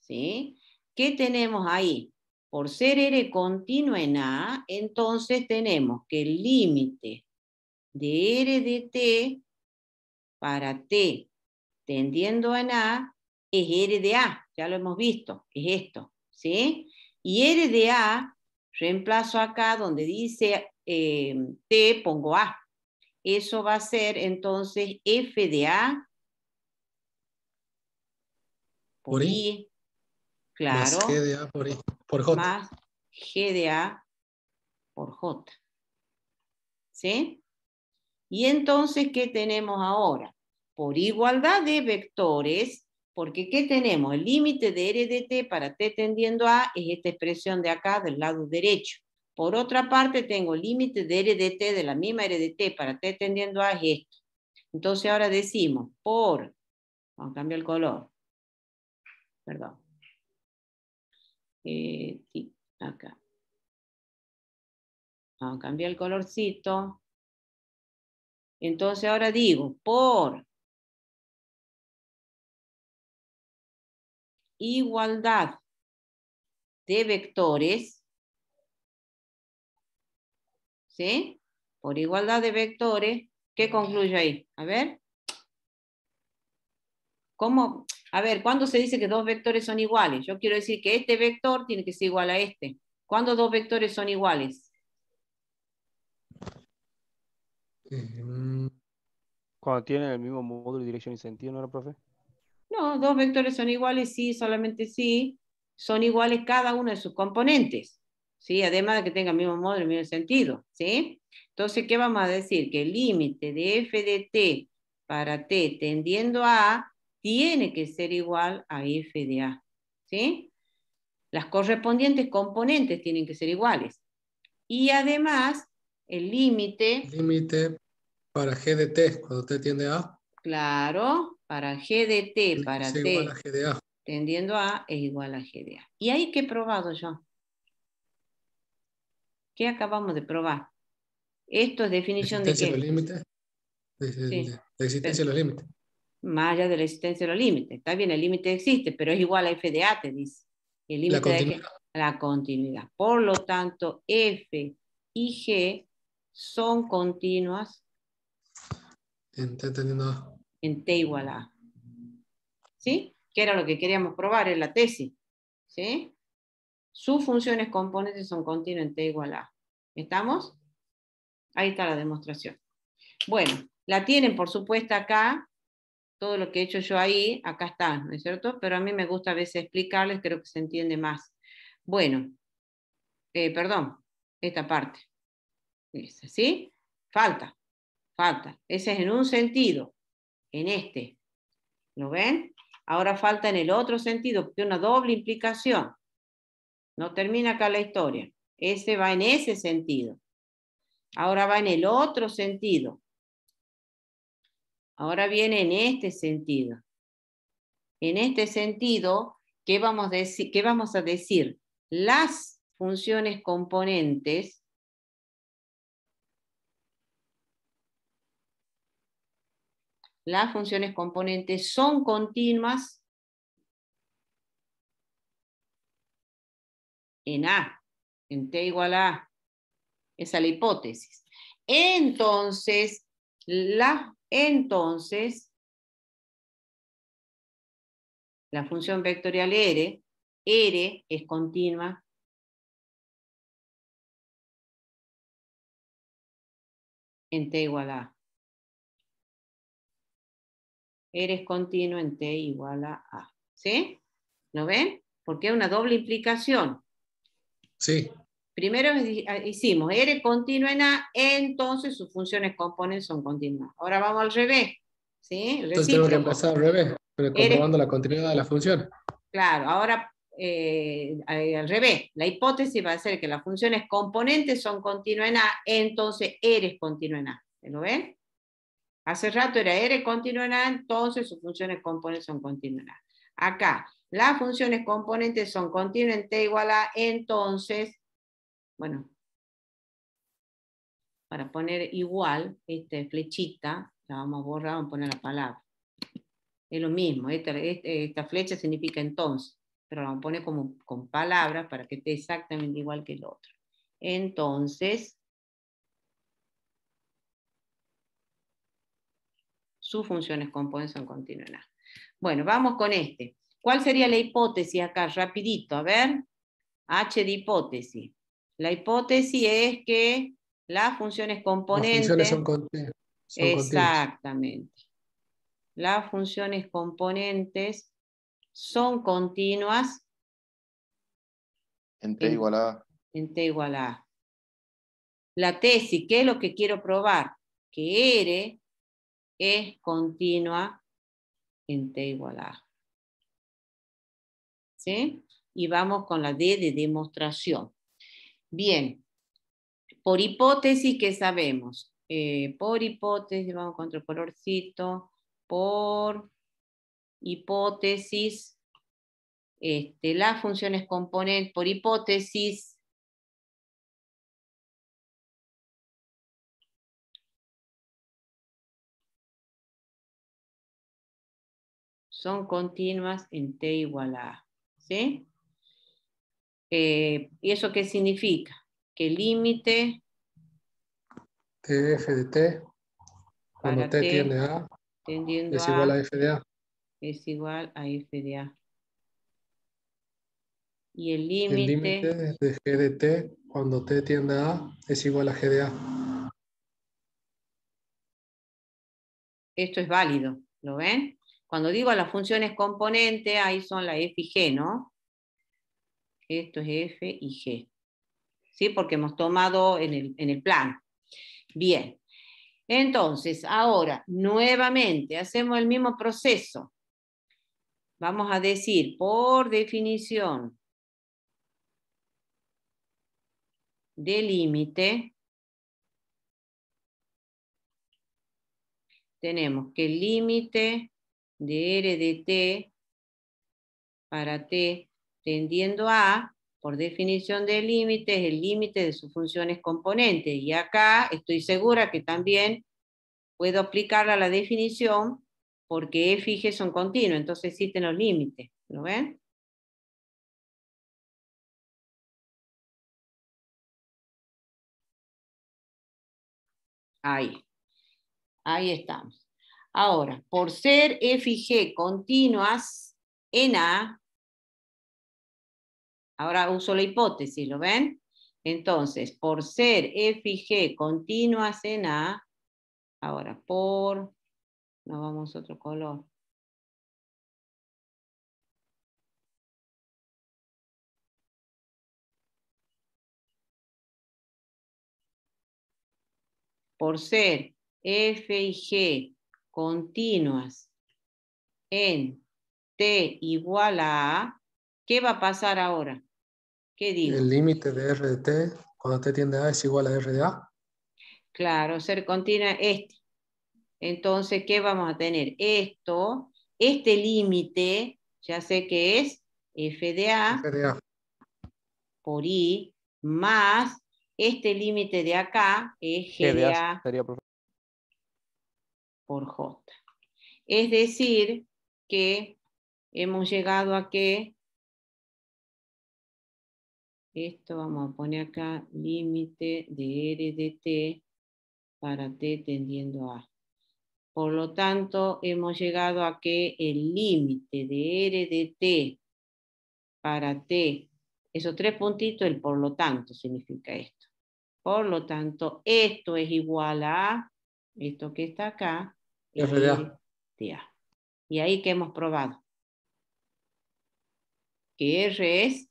¿sí? ¿Qué tenemos ahí? Por ser R continua en A, entonces tenemos que el límite de R de T para T tendiendo en A es R de A, ya lo hemos visto, es esto, ¿sí? Y R de A, reemplazo acá donde dice eh, T, pongo A. Eso va a ser entonces F de A por, I, claro. G de A por por J. Más G de A por J. ¿Sí? Y entonces, ¿qué tenemos ahora? por igualdad de vectores, porque ¿qué tenemos? El límite de RDT para T tendiendo a es esta expresión de acá del lado derecho. Por otra parte, tengo el límite de RDT de la misma RDT para T tendiendo a es esto. Entonces ahora decimos por, vamos a cambiar el color, perdón, eh, acá. Vamos a cambiar el colorcito. Entonces ahora digo, por igualdad de vectores, ¿sí? Por igualdad de vectores, ¿qué concluye ahí? A ver. ¿Cómo? A ver, ¿cuándo se dice que dos vectores son iguales? Yo quiero decir que este vector tiene que ser igual a este. ¿Cuándo dos vectores son iguales? Em, Cuando tienen el mismo módulo, dirección y sentido, ¿no era, profe? No, dos vectores son iguales, sí, solamente sí, son iguales cada uno de sus componentes, ¿sí? Además de que tenga el mismo modo, el mismo sentido, ¿sí? Entonces, ¿qué vamos a decir? Que el límite de f de t para t tendiendo a tiene que ser igual a f de a, ¿sí? Las correspondientes componentes tienen que ser iguales. Y además, el límite... Límite para g de t, cuando t tiende a... Claro, para G de T, para a tendiendo a, es igual a G de A. ¿Y ahí qué he probado yo? ¿Qué acabamos de probar? Esto es definición de qué. De la existencia de los límites. Más allá de la existencia de los límites. Está bien, el límite existe, pero es igual a F de A, te dice. El límite la continuidad. De la continuidad. Por lo tanto, F y G son continuas. Entendiendo en T igual a. ¿Sí? Que era lo que queríamos probar en la tesis. ¿Sí? Sus funciones componentes son continuas en T igual a. ¿Estamos? Ahí está la demostración. Bueno, la tienen por supuesto acá, todo lo que he hecho yo ahí, acá está, ¿no es cierto? Pero a mí me gusta a veces explicarles, creo que se entiende más. Bueno, eh, perdón, esta parte. ¿Sí? Falta, falta. Ese es en un sentido en este. ¿Lo ven? Ahora falta en el otro sentido, porque una doble implicación. No termina acá la historia. Ese va en ese sentido. Ahora va en el otro sentido. Ahora viene en este sentido. En este sentido, vamos, a ¿Qué vamos a decir? Las funciones componentes las funciones componentes son continuas en A, en T igual a A. Esa es la hipótesis. Entonces, la, entonces, la función vectorial R, R es continua. En T igual a A eres continuo en t igual a a. ¿Sí? ¿Lo ven? Porque es una doble implicación. Sí. Primero ah, hicimos R continua en A, entonces sus funciones componentes son continuas. Ahora vamos al revés. ¿sí? Entonces tenemos que empezar al revés, pero comprobando la continuidad de la función. Claro, ahora eh, al revés. La hipótesis va a ser que las funciones componentes son continuas en A, entonces eres continua en A. ¿Lo ven? Hace rato era R continuará entonces sus funciones componentes son continuadas. Acá, las funciones componentes son continuas en T igual a, entonces, bueno, para poner igual, esta flechita, la vamos a borrar, vamos a poner la palabra. Es lo mismo, esta, este, esta flecha significa entonces, pero la vamos a poner como, con palabras para que esté exactamente igual que el otro. Entonces, sus funciones componentes son continuas. Bueno, vamos con este. ¿Cuál sería la hipótesis acá? Rapidito, a ver. H de hipótesis. La hipótesis es que las funciones componentes... Las funciones son, continuas. Exactamente. Las funciones componentes son continuas. En T igual a En T igual a La tesis, ¿qué es lo que quiero probar? Que R es continua en T igual a. ¿Sí? Y vamos con la D de demostración. Bien, por hipótesis que sabemos, eh, por hipótesis, vamos con el colorcito, por hipótesis, este, las funciones componentes, por hipótesis, son continuas en T igual a A. ¿sí? Eh, ¿Y eso qué significa? Que el límite... F de T, cuando T, tiende a A, es igual a, a F de A. Es igual a F de A. Y el límite... El límite de G de T, cuando T tiende a A, es igual a G de A. Esto es válido, ¿lo ven? Cuando digo las funciones componentes, ahí son la F y G, ¿no? Esto es F y G. ¿Sí? Porque hemos tomado en el, en el plano. Bien. Entonces, ahora, nuevamente, hacemos el mismo proceso. Vamos a decir, por definición de límite, tenemos que el límite de R de T para T tendiendo a, por definición de límite, es el límite de sus funciones componentes. Y acá estoy segura que también puedo aplicarla a la definición porque e f y e son continuos, entonces existen los límites. ¿Lo ven? Ahí. Ahí estamos. Ahora, por ser F y G continuas en A, ahora uso la hipótesis, ¿lo ven? Entonces, por ser F y G continuas en A, ahora por, no vamos a otro color, por ser F y G continuas en t igual a ¿qué va a pasar ahora? ¿Qué digo? El límite de r de t cuando t tiende a es igual a r de a. Claro, ser continua este. Entonces, ¿qué vamos a tener? Esto, este límite, ya sé que es f de a, por i, más este límite de acá es g de a por J. Es decir, que hemos llegado a que, esto vamos a poner acá, límite de R de T para T tendiendo a. Por lo tanto, hemos llegado a que el límite de R de T para T, esos tres puntitos, el por lo tanto significa esto. Por lo tanto, esto es igual a esto que está acá, y ahí que hemos probado. Que R es,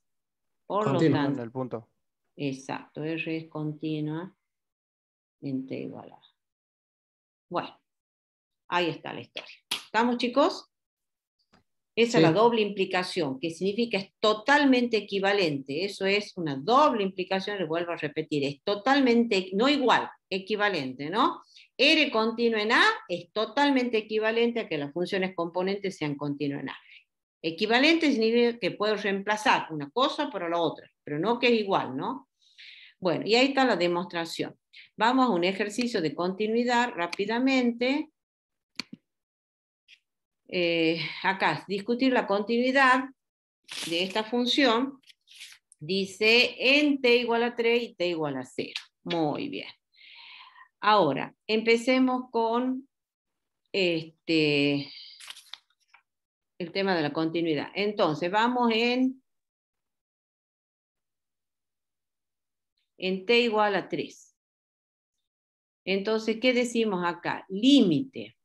por lo tanto. Exacto, R es continua igual a Bueno, ahí está la historia. ¿Estamos chicos? Esa es la doble implicación, que significa es totalmente equivalente. Eso es una doble implicación, le vuelvo a repetir, es totalmente, no igual, equivalente, ¿no? R continua en A es totalmente equivalente a que las funciones componentes sean continuas en A. Equivalente significa que puedo reemplazar una cosa por la otra, pero no que es igual, ¿no? Bueno, y ahí está la demostración. Vamos a un ejercicio de continuidad rápidamente. Eh, acá, discutir la continuidad de esta función. Dice en t igual a 3 y t igual a 0. Muy bien. Ahora, empecemos con este, el tema de la continuidad. Entonces, vamos en, en t igual a 3. Entonces, ¿qué decimos acá? Límite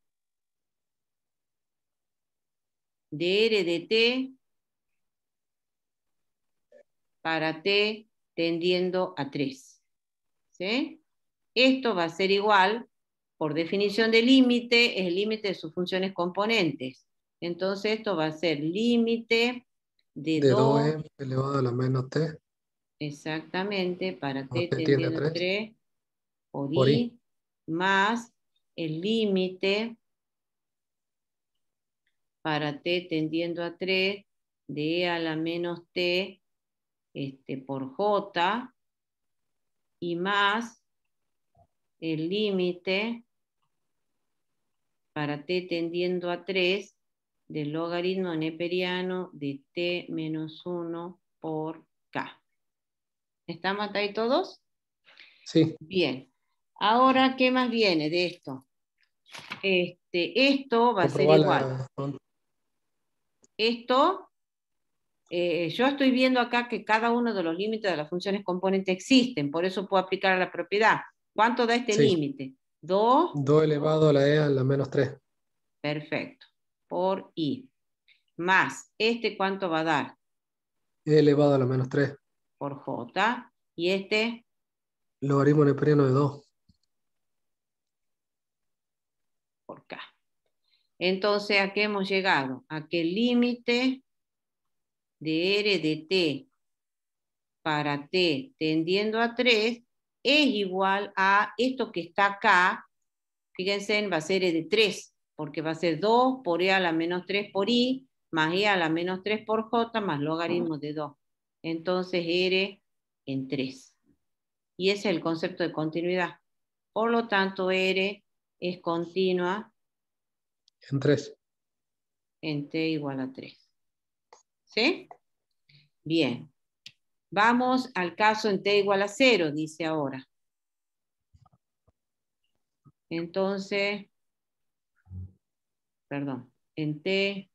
de r de t para t tendiendo a 3. ¿Sí? Esto va a ser igual, por definición de límite, es el límite de sus funciones componentes. Entonces esto va a ser límite de, de 2, elevado a la menos t. Exactamente, para t, tendiendo a 3, por, i, más el límite para t tendiendo a 3 de e a la menos t este, por j y más el límite para t tendiendo a 3 del logaritmo neperiano de t menos 1 por k. ¿Estamos ahí todos? Sí. Bien. Ahora, ¿qué más viene de esto? Este, esto va a ser igual. Esto, eh, yo estoy viendo acá que cada uno de los límites de las funciones componentes existen, por eso puedo aplicar a la propiedad. ¿Cuánto da este límite? 2. 2 elevado a la e a la menos 3. Perfecto. Por i. Más, ¿este cuánto va a dar? e elevado a la menos 3. Por j. ¿Y este? Logaritmo neperiano de 2. Por k. Entonces, ¿a qué hemos llegado? A que el límite de r de t para t tendiendo a 3 es igual a esto que está acá, fíjense, va a ser e de 3, porque va a ser 2 por E a la menos 3 por I, más E a la menos 3 por J, más logaritmo de 2. Entonces R en 3. Y ese es el concepto de continuidad. Por lo tanto, R es continua. En 3. En T igual a 3. ¿Sí? Bien. Vamos al caso en t igual a cero, dice ahora. Entonces, perdón, en t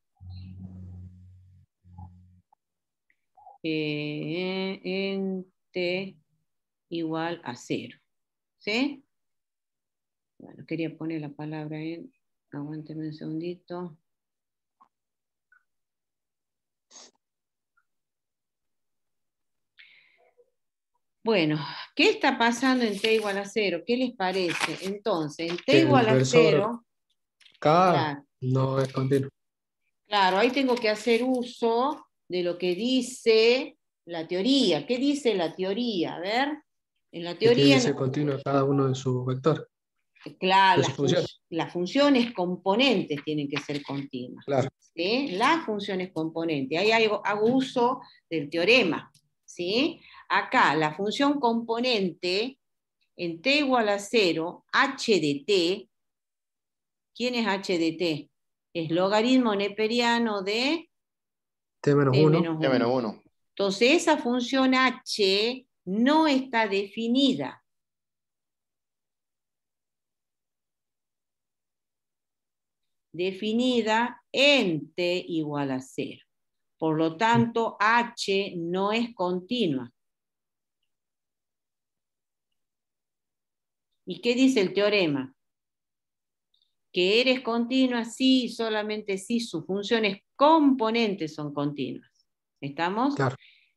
eh, en t igual a cero. ¿Sí? Bueno, quería poner la palabra en... Aguánteme un segundito. Bueno, ¿qué está pasando en T igual a cero? ¿Qué les parece? Entonces, en T igual a cero. no es continuo. Claro, ahí tengo que hacer uso de lo que dice la teoría. ¿Qué dice la teoría? A ver, en la teoría. Que ser continuo cada uno de sus vector. Claro, las, funciones componentes tienen que ser continuas. Claro. Las funciones componentes. Ahí hago, hago uso del teorema. ¿sí? Acá la función componente en t igual a 0, h de t, ¿quién es h de t? Es logaritmo neperiano de t menos 1. Entonces esa función h no está definida. definida en t igual a 0. Por lo tanto, h no es continua. ¿Y qué dice el teorema? Que eres continua si solamente si sus funciones componentes son continuas. ¿Estamos? Claro.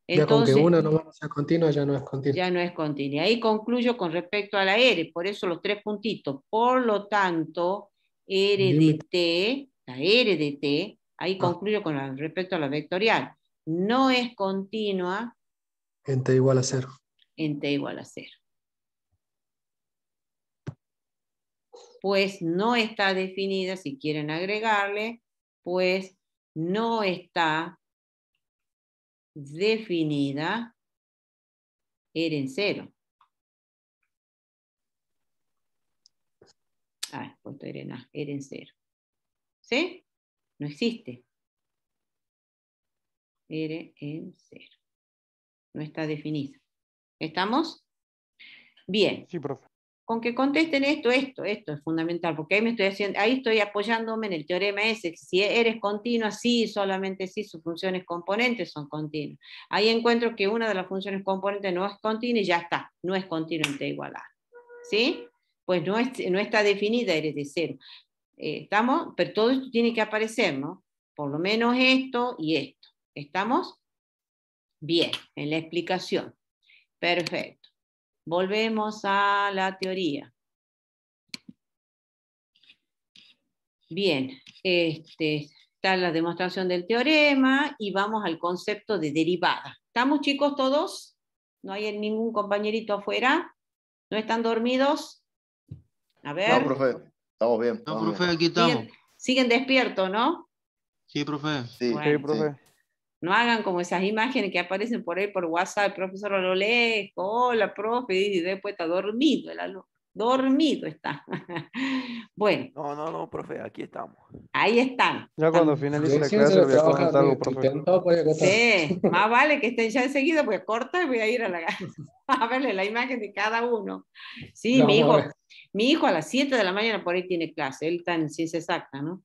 ya con que una no sea continua, ya no es continua. Ya no es continua. Ahí concluyo con respecto a la e R, e, por eso los tres puntitos. Por lo tanto, e R de T, la R de T, ahí ah. concluyo con respecto a la vectorial. No es continua. En T igual a cero. En T igual a cero. pues no está definida, si quieren agregarle, pues no está definida R en cero. Ah, puesto en, cero. ¿Sí? No existe. R en cero. No está definida. ¿Estamos? Bien. Sí, profesor con que contesten esto, esto, esto es fundamental, porque ahí, me estoy haciendo, ahí estoy apoyándome en el teorema ese, si eres continua, sí, solamente sí, sus funciones componentes son continuas. Ahí encuentro que una de las funciones componentes no es continua y ya está, no es continua igual a. ¿Sí? Pues no, no está definida, eres de cero. Eh, ¿Estamos? Pero todo esto tiene que aparecer, ¿no? Por lo menos esto y esto. ¿Estamos? Bien, en la explicación. Perfecto. Volvemos a la teoría. Bien, este, está la demostración del teorema y vamos al concepto de derivada. ¿Estamos chicos todos? ¿No hay ningún compañerito afuera? ¿No están dormidos? A ver. No, profe, estamos bien. no, profe, aquí estamos. Siguen, despiertos, ¿no? Sí, profe. Sí, profe. No hagan como esas imágenes que aparecen por ahí por WhatsApp, profesor, lo lee, hola, profe, y después está dormido el alumno. Dormido está. bueno. No, no, no, profe, aquí estamos. Ahí están. Ya cuando finalice la clase voy a comentar algo, profe. Sí, más vale que estén ya enseguida, pues corta y voy a ir a, la, a verle la imagen de cada uno. Sí, mi hijo, mi hijo a las 7 de la mañana por ahí tiene clase, él está en ciencia exacta, ¿no?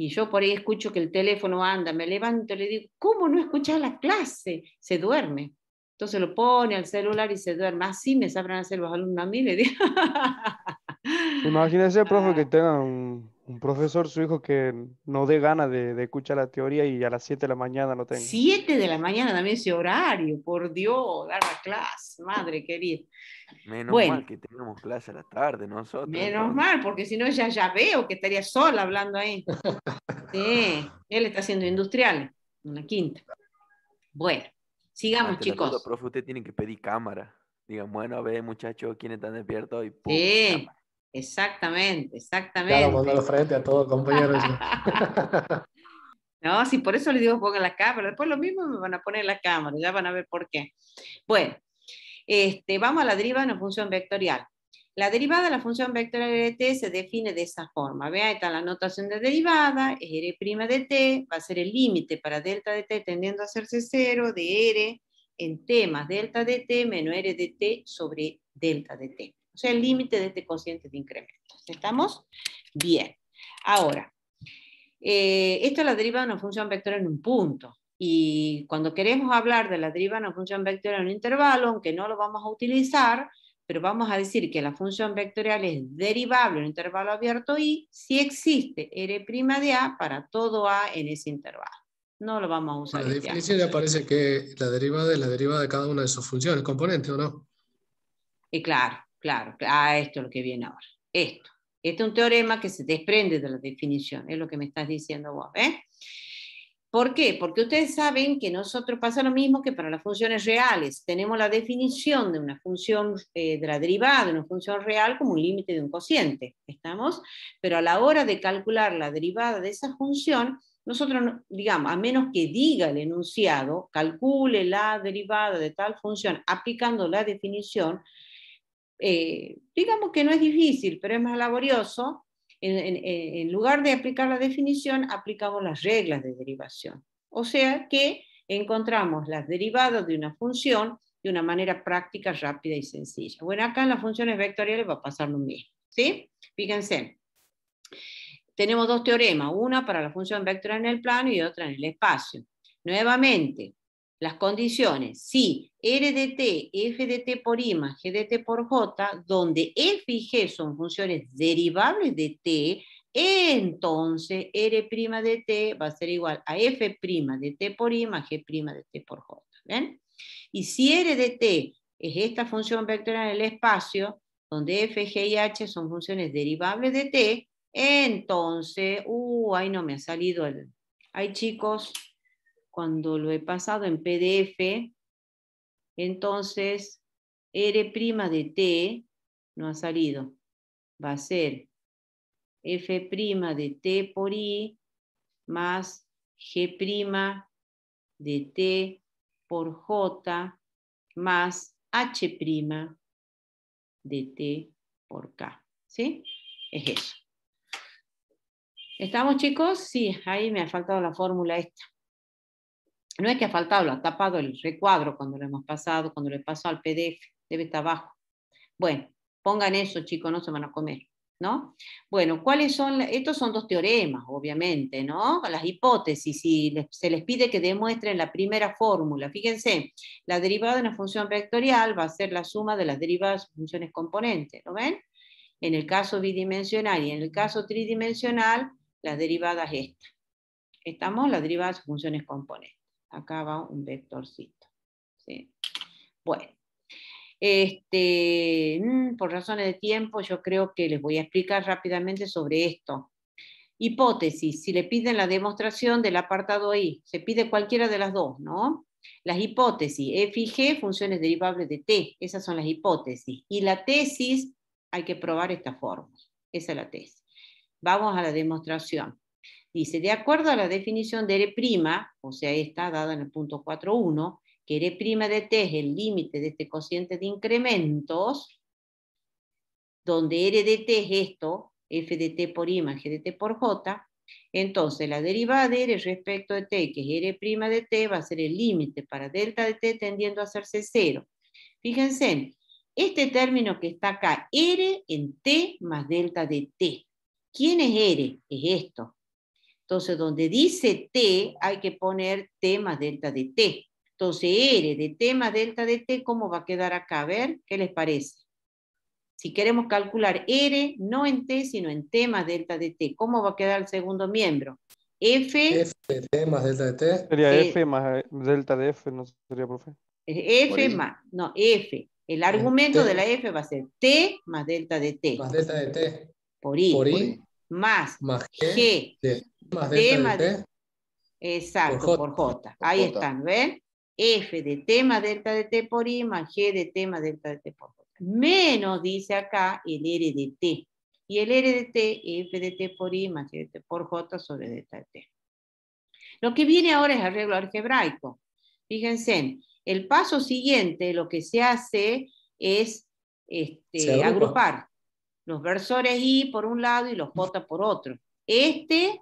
y yo por ahí escucho que el teléfono anda, me levanto, le digo, ¿cómo no escuchar la clase? Se duerme. Entonces lo pone al celular y se duerme. Así me sabrán hacer los alumnos a mí, le digo. Imagínese, profe, que ah. tenga un, profesor, su hijo, que no dé ganas de, de, escuchar la teoría y a las 7 de la mañana lo tenga. 7 de la mañana también ese horario, por Dios, dar la clase, madre querida. Menos mal que tenemos clase a la tarde nosotros. Menos mal, porque si no ya ya veo que estaría sola hablando ahí. sí, él está haciendo industrial, una quinta. Bueno, sigamos ah, chicos. profesor usted tiene que pedir cámara. Digan, bueno, a ver muchachos, quién está despierto Y sí, exactamente, exactamente. frente a todos compañeros. no, si por eso le digo pongan la cámara. Después lo mismo me van a poner la cámara, ya van a ver por qué. Bueno, este, vamos a la derivada de una función vectorial. La derivada de la función vectorial de t se define de esa forma. Vean, está la notación de derivada, es r' de t, va a ser el límite para delta de t tendiendo a hacerse cero de r en t más delta de t menos r de t sobre delta de t. O sea, el límite de este cociente de incrementos. ¿Estamos? Bien. Ahora, eh, esto es la derivada de una función vectorial en un punto. Y cuando queremos hablar de la deriva de una función vectorial en un intervalo, aunque no lo vamos a utilizar, pero vamos a decir que la función vectorial es derivable en un intervalo abierto y si existe R' de A para todo A en ese intervalo. No lo vamos a usar. La este definición ya parece que la derivada es la derivada de cada una de sus funciones, componentes, ¿o no? Y eh, claro, claro, ah, esto es lo que viene ahora. Esto. Este es un teorema que se desprende de la definición, es lo que me estás diciendo vos. ¿eh? ¿Por qué? Porque ustedes saben que nosotros pasa lo mismo que para las funciones reales. Tenemos la definición de una función, eh, de la derivada de una función real como un límite de un cociente. ¿Estamos? Pero a la hora de calcular la derivada de esa función, nosotros, digamos, a menos que diga el enunciado, calcule la derivada de tal función aplicando la definición, eh, digamos que no es difícil, pero es más laborioso, en, lugar de aplicar la definición, aplicamos las reglas de derivación. O sea que encontramos las derivadas de una función de una manera práctica, rápida y sencilla. Bueno, acá en las funciones vectoriales va a pasar lo mismo. ¿sí? Fíjense, tenemos dos teoremas, una para la función vectorial en el plano y otra en el espacio. Nuevamente, las condiciones, si de T por de T por J, donde F y G son funciones derivables de T, entonces R' de T va a ser igual a F' de T por más G' de T por J. ¿ven? Y si R de T es esta función vectorial en el espacio, donde F, G y H son funciones derivables de T, entonces, uh, ahí no me ha salido el... Ay chicos, cuando lo he pasado en PDF, entonces R' de T no ha salido. Va a ser F' de T por I más G' de T por J más H' de T por K. ¿Sí? Es eso. ¿Estamos chicos? Sí, ahí me ha faltado la fórmula esta. No es que ha faltado, lo ha tapado el recuadro cuando lo hemos pasado, cuando lo pasado al PDF, debe estar abajo. Bueno, pongan eso, chicos, no se van a comer. ¿No? Bueno, ¿cuáles son? Estos son dos teoremas, obviamente, ¿no? Las hipótesis, si se les pide que demuestren la primera fórmula, fíjense, la derivada de una función vectorial va a ser la suma de las derivadas de funciones componentes, ¿lo ven? En el caso bidimensional y en el caso tridimensional, la derivada es esta. Estamos, la derivada de funciones componentes. Acá va un vectorcito. Bueno, este, mm, por razones de tiempo, yo creo que les voy a explicar rápidamente sobre esto. Hipótesis, si le piden la demostración del apartado I, se pide cualquiera de las dos, ¿no? Las hipótesis, F y G, funciones derivables de T, esas son las hipótesis. Y la tesis, hay que probar esta fórmula, esa es la tesis. Vamos a la demostración. Dice, de acuerdo a la definición de R', o sea, esta dada en el punto 4.1, que R' de t es el límite de este cociente de incrementos, donde R de t es esto, f de t por i más g de t por j, entonces la derivada de r respecto de t, que es r' de t, va a ser el límite para delta de t tendiendo a hacerse cero. Fíjense, este término que está acá, r en t más delta de t. ¿Quién es r? Es esto. Entonces, donde dice T, hay que poner T más delta de T. Entonces, R de T más delta de T, ¿cómo va a quedar acá? A ver, ¿qué les parece? Si queremos calcular R, no en T, sino en T más delta de T, ¿cómo va a quedar el segundo miembro? F... F de T más delta de T. Sería F más eh, delta de F, ¿no sería, profe? F más, no, F. El argumento de la F va a ser T más delta de T. Más delta de T. Por I. Por I. Más, más G, G delta T. Exacto, por J. Ahí están, ¿ven? F de tema delta de T por I más G de T más delta de T por J. Menos, dice acá, el R de T. Y el R de T, F de T por I más G de T por J sobre delta de T. Lo que viene ahora es arreglo algebraico. Fíjense, el paso siguiente lo que se hace es este, agrupar los versores I por un lado y los J por otro. Este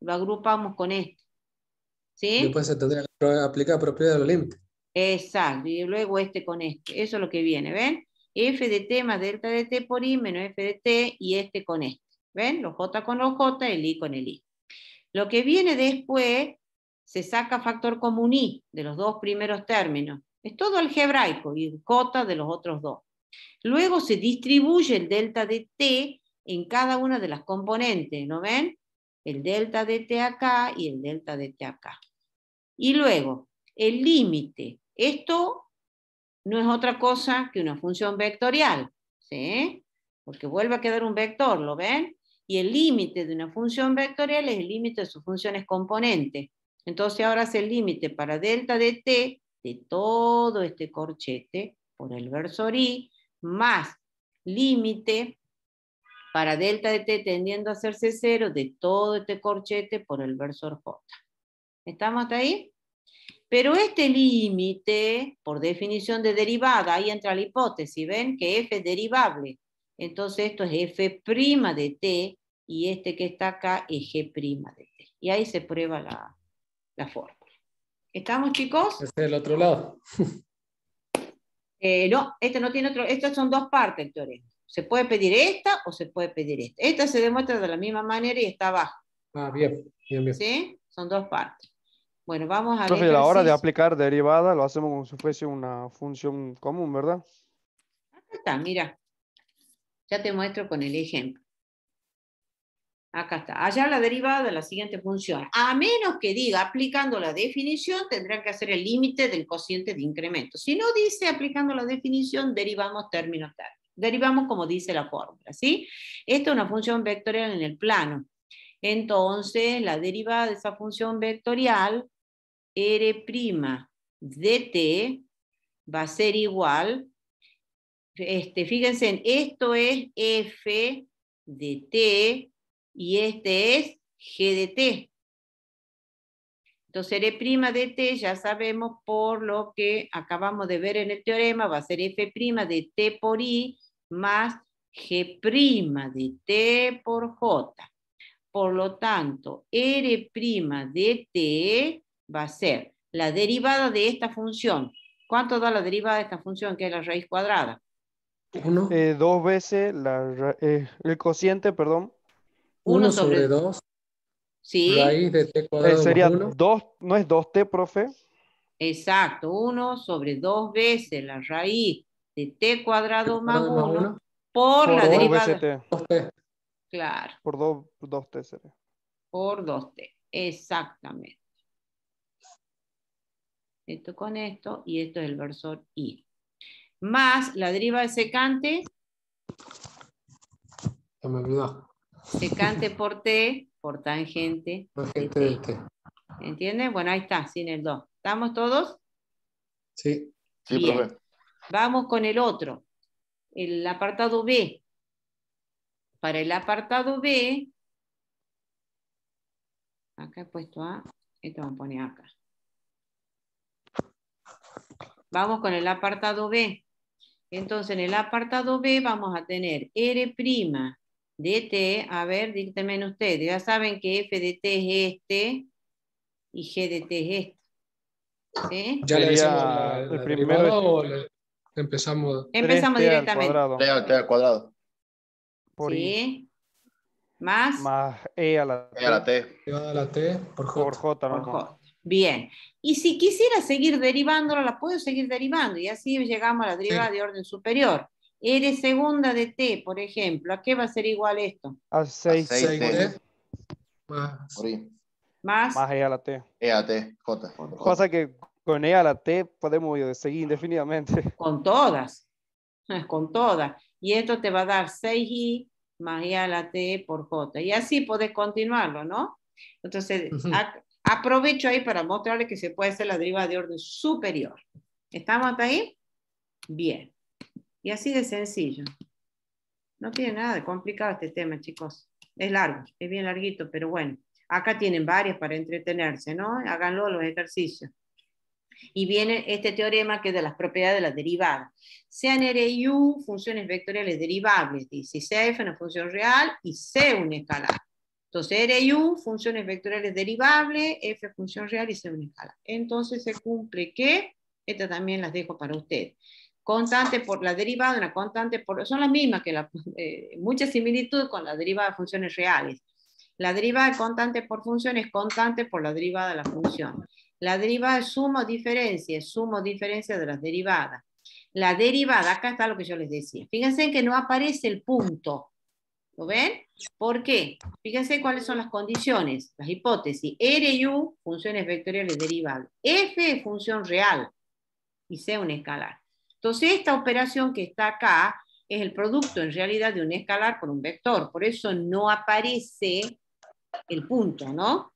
lo agrupamos con este, ¿Sí? Después se tendría que aplicar propiedad de los límites. Exacto, y luego este con este. Eso es lo que viene, ¿ven? F de T más delta de T por I menos F de T y este con este. ¿Ven? Los J con los J, el I con el I. Lo que viene después se saca factor común I de los dos primeros términos. Es todo algebraico y J de los otros dos. Luego se distribuye el delta de T en cada una de las componentes, ¿no ven? el delta de t acá y el delta de t acá. Y luego, el límite. Esto no es otra cosa que una función vectorial, ¿sí? Porque vuelve a quedar un vector, ¿lo ven? Y el límite de una función vectorial es el límite de sus funciones componentes. Entonces ahora es el límite para delta de t de todo este corchete por el versor i, más límite para delta de t tendiendo a hacerse cero de todo este corchete por el versor j. ¿Estamos hasta ahí? Pero este límite, por definición de derivada, ahí entra la hipótesis, ¿ven? Que f es derivable. Entonces esto es f' de t y este que está acá es g' de t. Y ahí se prueba la, fórmula. ¿Estamos chicos? Este es el otro lado. Eh, no, este no tiene otro, estas son dos partes el teorema. Se puede pedir esta o se puede pedir esta. Esta se demuestra de la misma manera y está abajo. Ah, bien, bien, bien. ¿Sí? Son dos partes. Bueno, vamos a Entonces, ver. la hora de aplicar derivada lo hacemos como si fuese una función común, ¿verdad? Acá está, mira. Ya te muestro con el ejemplo. Acá está. Allá la derivada de la siguiente función. A menos que diga aplicando la definición, tendrán que hacer el límite del cociente de incremento. Si no dice aplicando la definición, derivamos términos tal. Derivamos como dice la fórmula, ¿sí? Esta es una función vectorial en el plano. Entonces, la derivada de esa función vectorial, R' de t, va a ser igual, este, fíjense, esto es f de t y este es g de t. Entonces, R' de t, ya sabemos por lo que acabamos de ver en el teorema, va a ser f' de t por i más G' de T por J. Por lo tanto, R' de T va a ser la derivada de esta función. ¿Cuánto da la derivada de esta función que es la raíz cuadrada? Uno. Eh, dos veces eh, el cociente, perdón. Uno, sobre, 2. dos. Sí. Raíz de t cuadrado. Eh, sería dos, no es 2t, profe. Exacto, uno sobre dos veces la raíz de t cuadrado más 1 por, la derivada. T. Claro. Por 2 t Por 2t, exactamente. Esto con esto, y esto es el versor i. Más la deriva de secante. Se me olvidó. Secante por t, por tangente. Tangente de t. ¿Entiendes? Bueno, ahí está, sin el 2. ¿Estamos todos? Sí. Sí, profe. Vamos con el otro, el apartado B. Para el apartado B, acá he puesto A, ¿ah? esto vamos a acá. Vamos con el apartado B. Entonces, en el apartado B vamos a tener R' de T, a ver, díganme ustedes, ya saben que F de T es este y G de T es este. ¿Ya le el primero Empezamos. Empezamos directamente. Al cuadrado. T al cuadrado. Por sí. Más. Más e, e a la T. E a la T. a la T por J. Por J, Bien. Y si quisiera seguir derivándola, la puedo seguir derivando y así llegamos a la derivada de orden superior. R segunda de T, por ejemplo, ¿a qué va a ser igual esto? A 6. T. Más. Más. E a la T. E a T, J. Cosa que con E a la T podemos eh, seguir indefinidamente. Con todas, con todas. Y esto te va a dar 6i más E a la T por J. Y así podés continuarlo, ¿no? Entonces, aprovecho ahí para mostrarles que se puede hacer la deriva de orden superior. ¿Estamos hasta ahí? Bien. Y así de sencillo. No tiene nada de complicado este tema, chicos. Es largo, es bien larguito, pero bueno. Acá tienen varias para entretenerse, ¿no? Háganlo los ejercicios. Y viene este teorema que es de las propiedades de las derivadas. Sean R y U funciones vectoriales derivables, dice F, una función real y C un escala Entonces R y U funciones vectoriales derivables, F función real y C un escala Entonces se cumple que, estas también las dejo para ustedes constante por la derivada, una constante por, son las mismas que la, eh, mucha similitud con la derivada de funciones reales. La derivada de constante por funciones es constante por la derivada de la función. La derivada es sumo diferencia, es sumo diferencia de las derivadas. La derivada, acá está lo que yo les decía. Fíjense que no aparece el punto. ¿Lo ven? ¿Por qué? Fíjense cuáles son las condiciones, las hipótesis. R y U, funciones vectoriales derivadas. F es función real y C un escalar. Entonces, esta operación que está acá es el producto en realidad de un escalar por un vector. Por eso no aparece el punto, ¿no?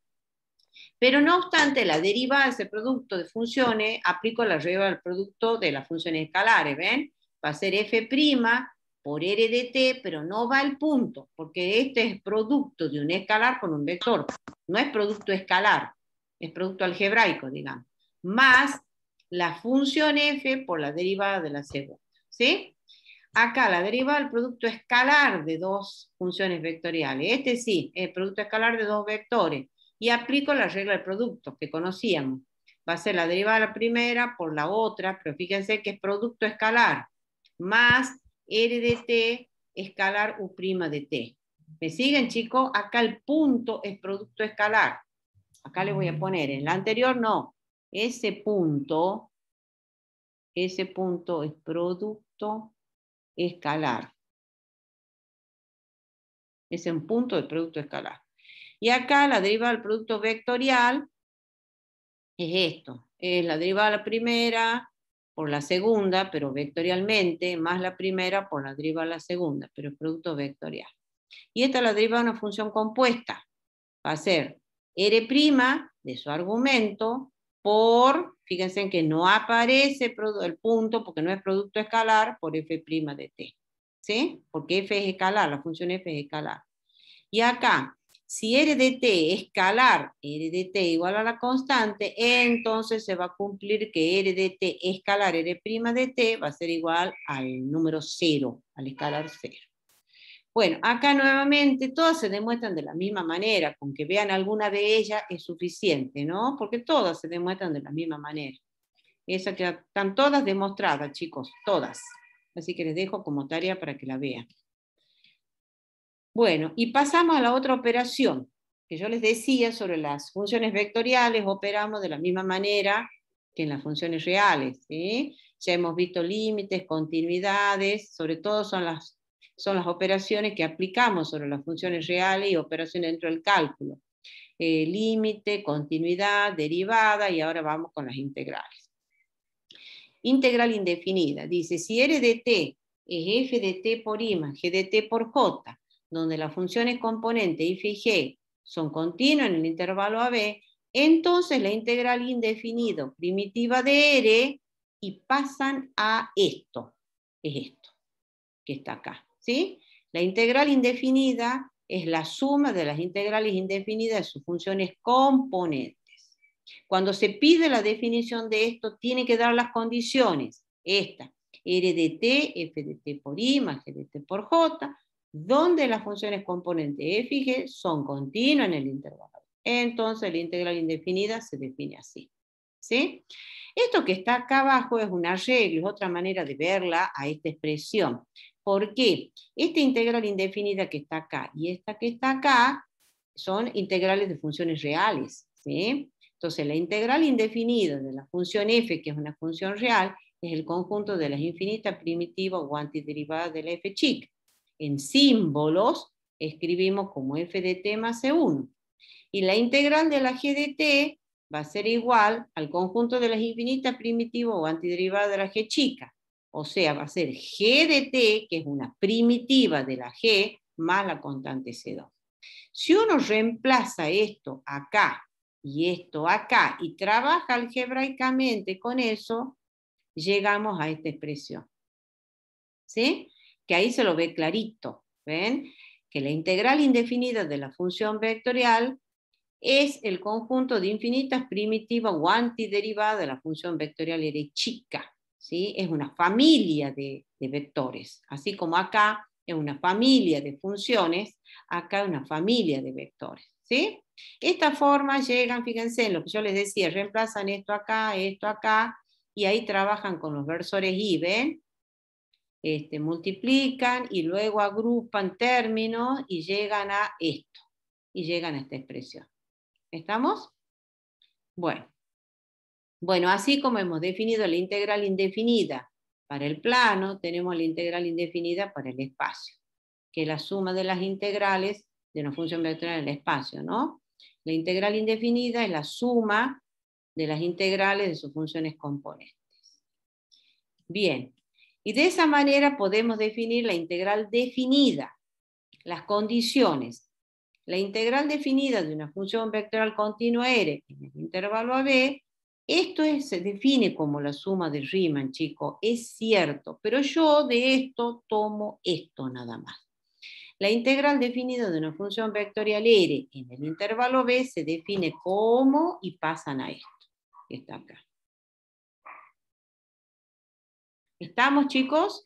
Pero no obstante, la derivada de ese producto de funciones, aplico la regla del producto de las funciones escalares, ¿ven? Va a ser f' por r de t, pero no va al punto, porque este es producto de un escalar con un vector. No es producto escalar, es producto algebraico, digamos. Más la función f por la derivada de la segunda. ¿Sí? Acá la derivada del producto escalar de dos funciones vectoriales. Este sí, el producto escalar de dos vectores y aplico la regla del producto que conocíamos. Va a ser la derivada de la primera por la otra, pero fíjense que es producto escalar, más R de T escalar U' de T. ¿Me siguen, chicos? Acá el punto es producto escalar. Acá le voy a poner, en la anterior no. Ese punto, ese punto es producto escalar. Es un punto de producto escalar. Y acá la deriva del producto vectorial es esto, es la deriva de la primera por la segunda, pero vectorialmente, más la primera por la deriva de la segunda, pero es producto vectorial. Y esta es la deriva de una función compuesta. Va a ser R' de su argumento por, fíjense en que no aparece el punto porque no es producto escalar por f' de t. ¿Sí? Porque f es escalar, la función f es escalar. Y acá, si escalar es de RDT igual a la constante, entonces se va a cumplir que RDT escalar R' de T va a ser igual al número 0, al escalar 0. Bueno, acá nuevamente todas se demuestran de la misma manera, con que vean alguna de ellas es suficiente, ¿no? Porque todas se demuestran de la misma manera. esa que están todas demostradas, chicos, todas. Así que les dejo como tarea para que la vean. Bueno, y pasamos a la otra operación, que yo les decía sobre las funciones vectoriales, operamos de la misma manera que en las funciones reales. Ya hemos visto límites, continuidades, sobre todo son las, operaciones que aplicamos sobre las funciones reales y operaciones dentro del cálculo. Eh, límite, continuidad, derivada, y ahora vamos con las integrales. Integral indefinida. Dice, si R de t es f de t por I más g de t por j, donde las funciones componente y y g son continuas en el intervalo AB, entonces la integral indefinido primitiva de R y pasan a esto, es esto que está acá, ¿sí? La integral indefinida es la suma de las integrales indefinidas de sus funciones componentes. Cuando se pide la definición de esto, tiene que dar las condiciones, esta, R de t, f de t por i más g de t por j, donde las funciones componente e f y g son continuas en el intervalo. Entonces la integral indefinida se define así. ¿sí? Esto que está acá abajo es una regla, es otra manera de verla a esta expresión. ¿Por qué? Esta integral indefinida que está acá y esta que está acá son integrales de funciones reales. ¿sí? Entonces la integral indefinida de la función f, que es una función real, es el conjunto de las infinitas primitivas o antiderivadas de la f chic en símbolos, escribimos como f de t más c 1 Y la integral de la g de t va a ser igual al conjunto de las infinitas primitivas o antiderivadas de la g chica. O sea, va a ser g de t, que es una primitiva de la g, más la constante c2. Si uno reemplaza esto acá y esto acá y trabaja algebraicamente con eso, llegamos a esta expresión. ¿Sí? que ahí se lo ve clarito, ¿ven? Que la integral indefinida de la función vectorial es el conjunto de infinitas primitivas o antiderivadas de la función vectorial de chica, ¿sí? Es una familia de, vectores, así como acá es una familia de funciones, acá es una familia de vectores, ¿sí? Esta forma llegan, fíjense, en lo que yo les decía, reemplazan esto acá, esto acá, y ahí trabajan con los versores I, ¿ven? Este, multiplican y luego agrupan términos y llegan a esto, y llegan a esta expresión. ¿Estamos? Bueno. Bueno, así como hemos definido la integral indefinida para el plano, tenemos la integral indefinida para el espacio, que es la suma de las integrales de una función vectorial en el espacio, ¿no? La integral indefinida es la suma de las integrales de sus funciones componentes. Bien, y de esa manera podemos definir la integral definida, las condiciones. La integral definida de una función vectorial continua R en el intervalo AB, esto se define como la suma de Riemann, chico, es cierto, pero yo de esto tomo esto nada más. La integral definida de una función vectorial R en el intervalo B se define como y pasan a esto, que está acá. ¿Estamos, chicos?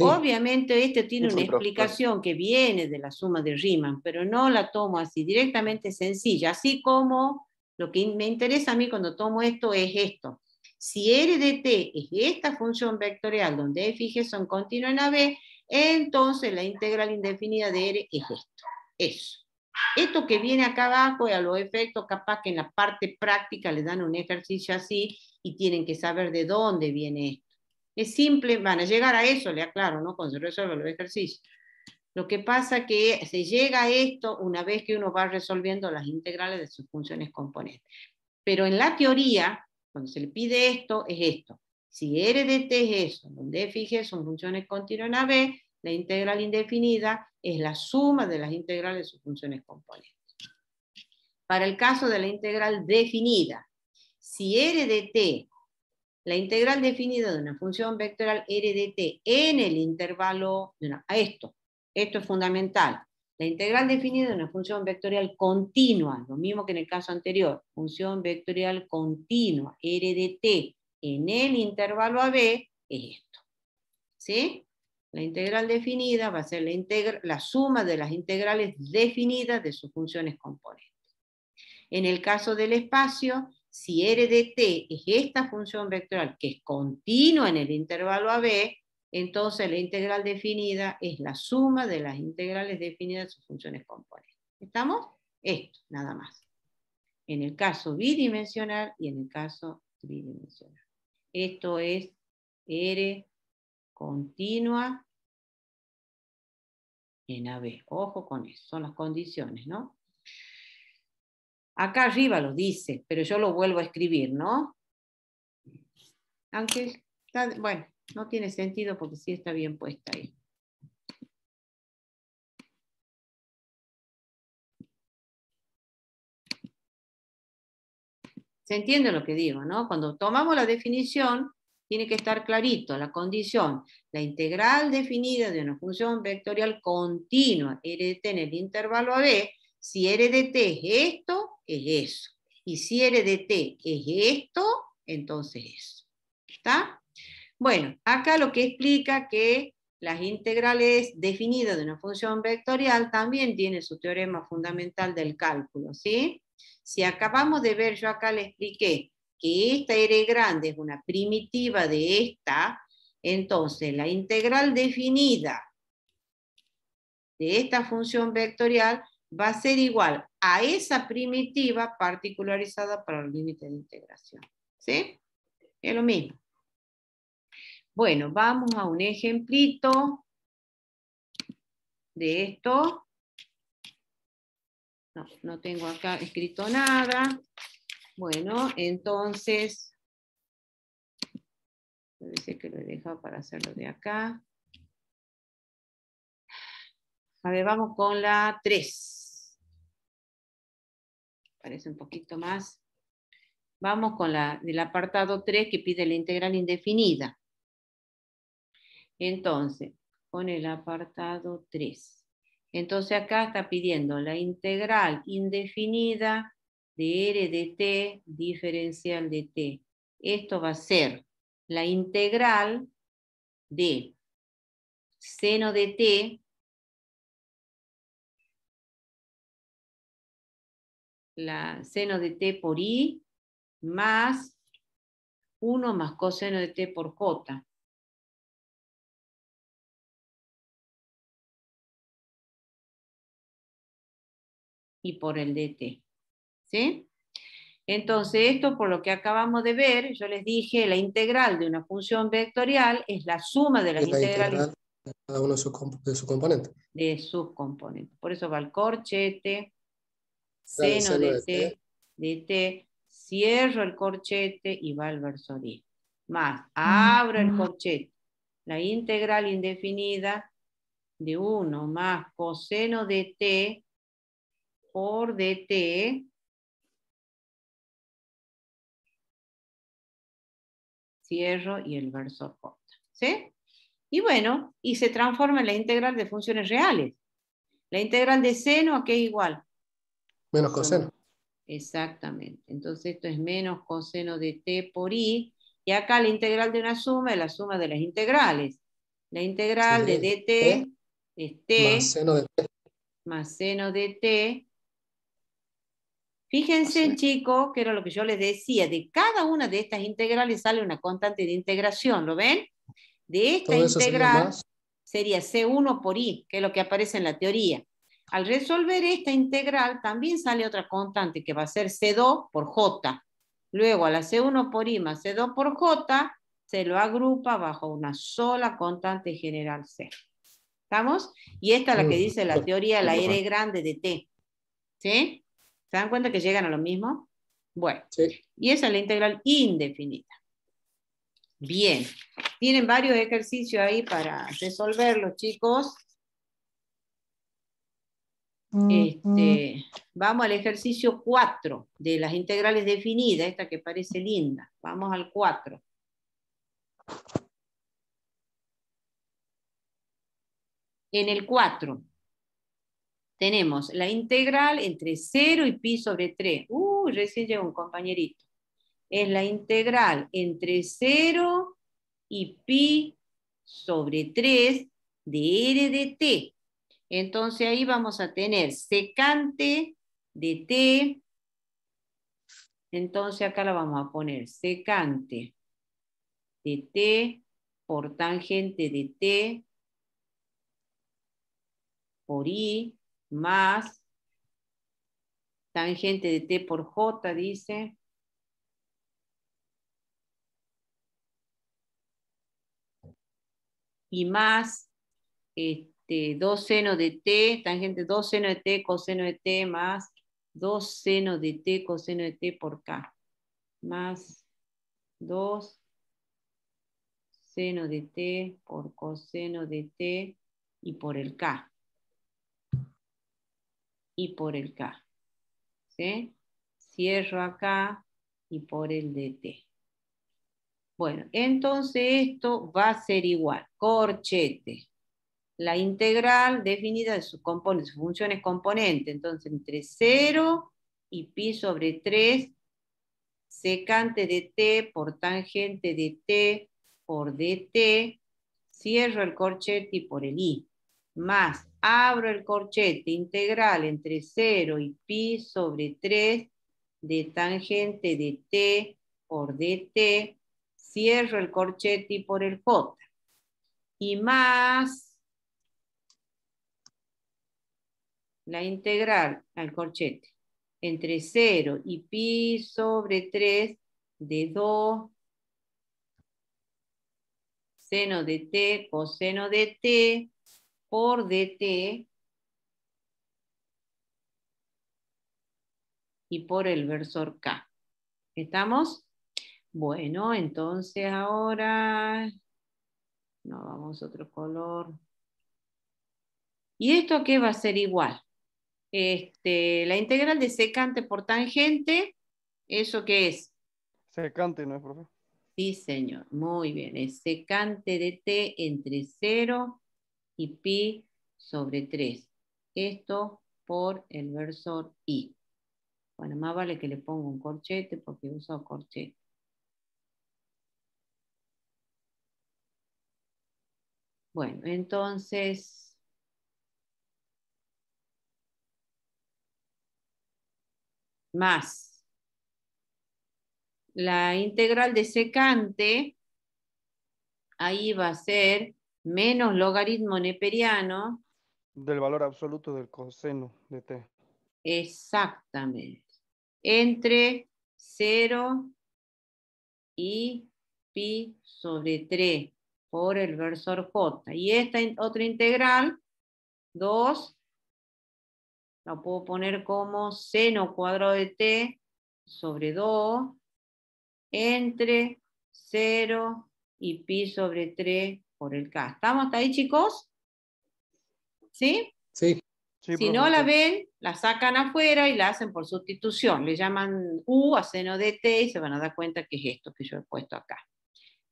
Obviamente esto tiene una explicación que viene de la suma de Riemann, pero no la tomo así, directamente sencilla, así como lo que me interesa a mí cuando tomo esto es esto. Si R de t es esta función vectorial donde f y son continuos en B, entonces la integral indefinida de R es esto. Eso. Esto que viene acá abajo y a los efectos, capaz que en la parte práctica le dan un ejercicio así y tienen que saber de dónde viene esto es simple, van a llegar a eso, le aclaro, ¿no? Cuando se resuelve el ejercicio. Lo que pasa que se llega a esto una vez que uno va resolviendo las integrales de sus funciones componentes. Pero en la teoría, cuando se le pide esto, es esto. Si R T es eso, donde fije son funciones continuas en AB, la integral indefinida es la suma de las integrales de sus funciones componentes. Para el caso de la integral definida, si R T la integral definida de una función vectorial r en el intervalo de esto, esto es fundamental. La integral definida de una función vectorial continua, lo mismo que en el caso anterior, función vectorial continua, rdt en el intervalo a b, es esto. ¿Sí? La integral definida va a ser la suma de las integrales definidas de sus funciones componentes. En el caso del espacio, si R de t es esta función vectorial que es continua en el intervalo AB, entonces la integral definida es la suma de las integrales definidas de sus funciones componentes. ¿Estamos? Esto, nada más. En el caso bidimensional y en el caso tridimensional. Esto es R continua en AB. Ojo con eso, son las condiciones, ¿no? Acá arriba lo dice, pero yo lo vuelvo a escribir, ¿no? Aunque, bueno, no tiene sentido porque sí está bien puesta ahí. Se entiende lo que digo, ¿no? Cuando tomamos la definición, tiene que estar clarito la condición. La integral definida de una función vectorial continua, RDT en el intervalo AB, si RDT es esto, es eso. Y si de t es esto, entonces eso. ¿Está? Bueno, acá lo que explica que las integrales definidas de una función vectorial también tiene su teorema fundamental del cálculo, ¿sí? Si acabamos de ver, yo acá le expliqué que esta R grande es una primitiva de esta, entonces la integral definida de esta función vectorial va a ser igual a esa primitiva particularizada para el límite de integración. ¿Sí? Es lo mismo. Bueno, vamos a un ejemplito de esto. No, no tengo acá escrito nada. Bueno, entonces, parece que lo he dejado para hacerlo de acá. A ver, vamos con la 3 parece un poquito más. Vamos con la del apartado 3 que pide la integral indefinida. Entonces, con el apartado 3. Entonces acá está pidiendo la integral indefinida de R de t diferencial de t. Esto va a ser la integral de seno de t la seno de t por i más 1 más coseno de t por j. Y por el dt. ¿Sí? Entonces, esto por lo que acabamos de ver, yo les dije, la integral de una función vectorial es la suma de la integrales. de cada uno de de sus componentes. De sus componentes. Por eso va el corchete, seno de T, cierro el corchete y va al verso 10. Más, mm. abro el corchete. La integral indefinida de 1 más coseno de T por dt cierro y el verso corta. ¿Sí? Y bueno, y se transforma en la integral de funciones reales. La integral de seno, ¿a qué es igual? Menos coseno. Exactamente. Entonces esto es menos coseno de t por i. Y acá la integral de una suma es la suma de las integrales. La integral de dt es t más seno de t. Más seno de t. Fíjense, chicos, que era lo que yo les decía, de cada una de estas integrales sale una constante de integración, ¿lo ven? De esta integral sería, sería C1 por I, que es lo que aparece en la teoría. Al resolver esta integral también sale otra constante que va a ser C2 por J. Luego a la C1 por I más C2 por J se lo agrupa bajo una sola constante general C. ¿Estamos? Y esta es la que mm, dice la teoría de la R grande de T. ¿Sí? ¿Se dan cuenta que llegan a lo mismo? Bueno, y esa es la integral indefinida. Bien, tienen varios ejercicios ahí para resolverlos, chicos. Este, vamos al ejercicio 4 de las integrales definidas, esta que parece linda. Vamos al 4. En el 4 tenemos la integral entre 0 y pi sobre 3. recién llegó un compañerito. Es la integral entre 0 y pi sobre 3 de r de t. Entonces ahí vamos a tener secante de T. Entonces acá la vamos a poner secante de T por tangente de T por I más tangente de T por J, dice. Y más eh, 2 este, seno de t, tangente 2 seno de t, coseno de t, más 2 seno de t, coseno de t por k, más 2 seno de t por coseno de t y por el k. Y por el k. ¿Sí? Cierro acá y por el dt. Bueno, entonces esto va a ser igual. Corchete la integral definida de sus, componentes, funciones componente. Entonces, entre 0 y pi sobre 3, secante de t por tangente de t por dt, cierro el corchete y por el i, más abro el corchete integral entre 0 y pi sobre 3 de tangente de t por dt, cierro el corchete y por el j, y más la integral al corchete entre 0 y pi sobre 3 de 2 seno de t coseno de t por dt y por el versor k. ¿Estamos? Bueno, entonces ahora no vamos a otro color. ¿Y esto qué va a ser igual? Este, la integral de secante por tangente, ¿eso qué es? Secante, ¿no es, profe? Sí, señor. Muy bien. Es secante de t entre 0 y pi sobre 3. Esto por el versor i. Bueno, más vale que le ponga un corchete porque uso corchete. Bueno, entonces más la integral de secante, ahí va a ser menos logaritmo neperiano. Del valor absoluto del coseno de t. Exactamente. Entre 0 y pi sobre 3 por el versor j. Y esta otra integral, 2 lo puedo poner como seno cuadrado de t sobre 2 entre 0 y pi sobre 3 por el k. ¿Estamos hasta ahí, chicos? ¿Sí? Sí. sí si no la ven, la sacan afuera y la hacen por sustitución. Le llaman u a seno de t y se van a dar cuenta que es esto que yo he puesto acá.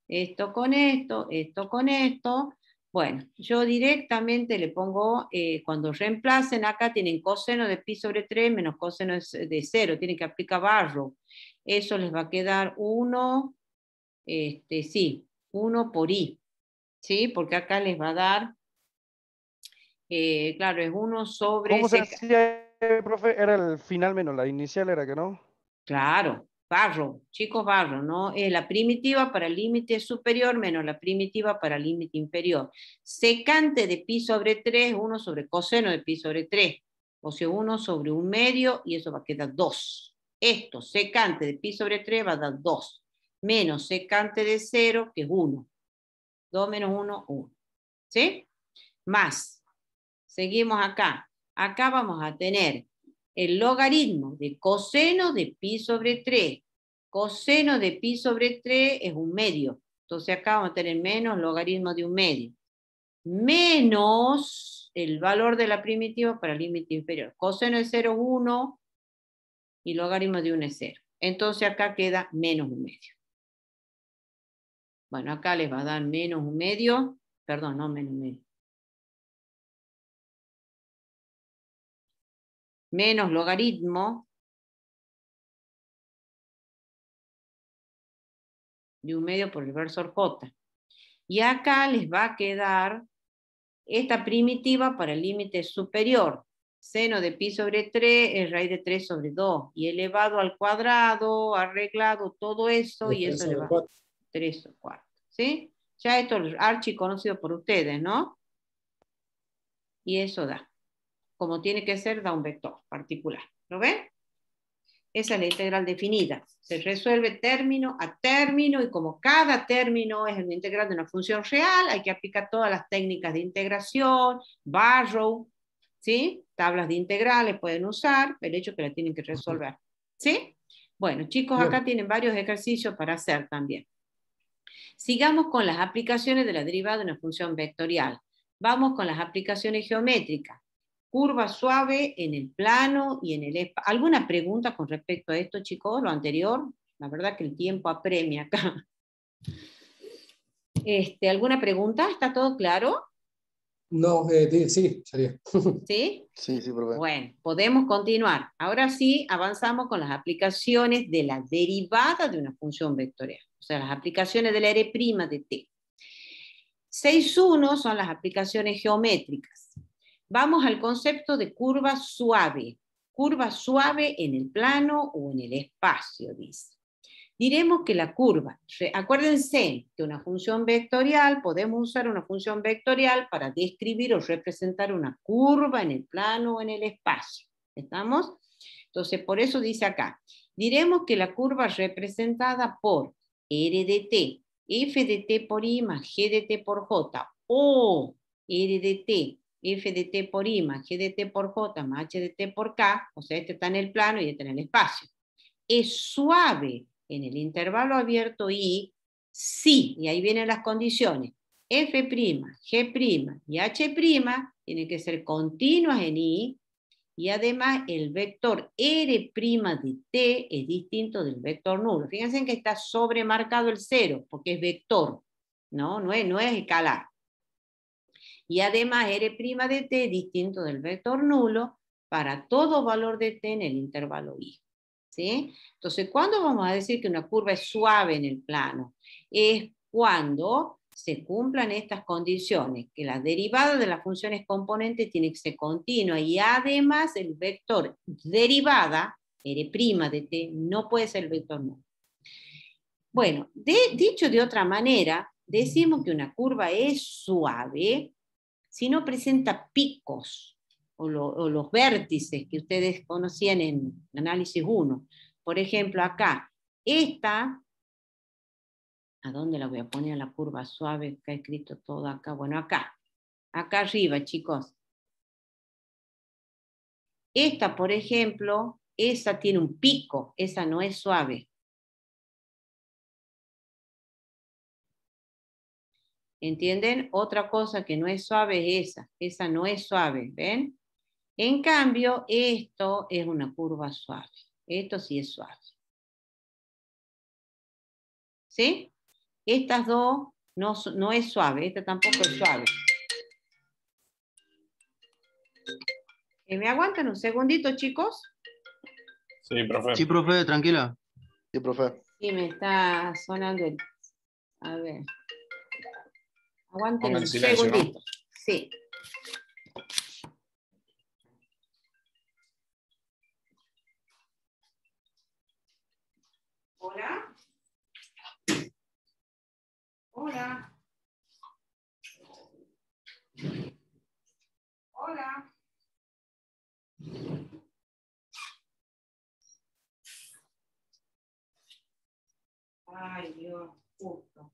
Esto con esto, esto con esto, bueno, yo directamente le pongo, eh, cuando reemplacen, acá tienen coseno de pi sobre 3 menos coseno de 0, tienen que aplicar barro. Eso les va a quedar 1, este, sí, 1 por i, ¿sí? Porque acá les va a dar, eh, claro, es 1 sobre... ¿Cómo se hacía, eh, profe? Era el final menos la inicial, ¿era que no? Claro, barro, chicos, barro, ¿no? Es eh, la primitiva para el límite superior menos la primitiva para el límite inferior. Secante de pi sobre 3, 1 sobre coseno de pi sobre 3, o sea, 1 sobre un medio y eso va a quedar 2. Esto, secante de pi sobre 3 va a dar 2, menos secante de 0, que es 1. 2 menos 1, 1. ¿Sí? Más. Seguimos acá. Acá vamos a tener el logaritmo de coseno de pi sobre 3 Coseno de pi sobre 3 es un medio. Entonces acá vamos a tener menos logaritmo de un medio. Menos el valor de la primitiva para el límite inferior. Coseno de 0 es 1 y logaritmo de 1 es 0. Entonces acá queda menos un medio. Bueno, acá les va a dar menos un medio. Perdón, no menos un medio. Menos logaritmo de un medio por el versor J. Y acá les va a quedar esta primitiva para el límite superior. Seno de pi sobre 3 es raíz de 3 sobre 2. Y elevado al cuadrado, arreglado, todo eso. y eso le va 3 sobre 4. ¿Sí? Ya esto es archi conocido por ustedes, ¿no? Y eso da. Como tiene que ser, da un vector particular. ¿Lo ven? esa es la integral definida. Se resuelve término a término y como cada término es el integral de una función real, hay que aplicar todas las técnicas de integración, Barrow, ¿sí? Tablas de integrales pueden usar, el hecho que la tienen que resolver, ¿sí? Bueno, chicos, acá tienen varios ejercicios para hacer también. Sigamos con las aplicaciones de la derivada de una función vectorial. Vamos con las aplicaciones geométricas curva suave en el plano y en el espacio. ¿Alguna pregunta con respecto a esto, chicos? Lo anterior, la verdad que el tiempo apremia acá. Este, ¿Alguna pregunta? ¿Está todo claro? No, eh, sí, sería. ¿Sí? Sí, sí, favor. Bueno, podemos continuar. Ahora sí, avanzamos con las aplicaciones de la derivada de una función vectorial. O sea, las aplicaciones de la R' de t. 6.1 son las aplicaciones geométricas. Vamos al concepto de curva suave. Curva suave en el plano o en el espacio, dice. Diremos que la curva, acuérdense que una función vectorial, podemos usar una función vectorial para describir o representar una curva en el plano o en el espacio. ¿Estamos? Entonces, por eso dice acá, diremos que la curva representada por R de t, f de t por I más G de t por J o R de F de T por I más G de T por J más H de T por K, o sea, este está en el plano y este en el espacio. Es suave en el intervalo abierto I sí, y ahí vienen las condiciones. F', G' y H' tienen que ser continuas en I, y además el vector R' de T es distinto del vector nulo. Fíjense en que está sobremarcado el cero, porque es vector, ¿no? No no es escalar y además R' de t distinto del vector nulo para todo valor de t en el intervalo i. Entonces, ¿cuándo vamos a decir que una curva es suave en el plano? Es cuando se cumplan estas condiciones, que la derivada de las funciones componentes tiene que ser continua y además el vector derivada, R' de t, no puede ser el vector nulo. Bueno, de, dicho de otra manera, decimos que una curva es suave si no presenta picos o, los vértices que ustedes conocían en análisis 1. Por ejemplo, acá, esta, ¿a dónde la voy a poner la curva suave? Que ha escrito todo acá. Bueno, acá, acá arriba, chicos. Esta, por ejemplo, esa tiene un pico, esa no es suave. ¿Entienden? Otra cosa que no es suave es esa. Esa no es suave, ¿ven? En cambio, esto es una curva suave. Esto sí es suave. ¿Sí? Estas dos no, no es suave. Esta tampoco es suave. ¿Me aguantan un segundito, chicos? Sí, profe. Sí, profe, tranquila. Sí, profe. Sí, me está sonando A ver. Aguanten un segundito. Sí. Hola. Hola. Hola. Ay, Dios, justo.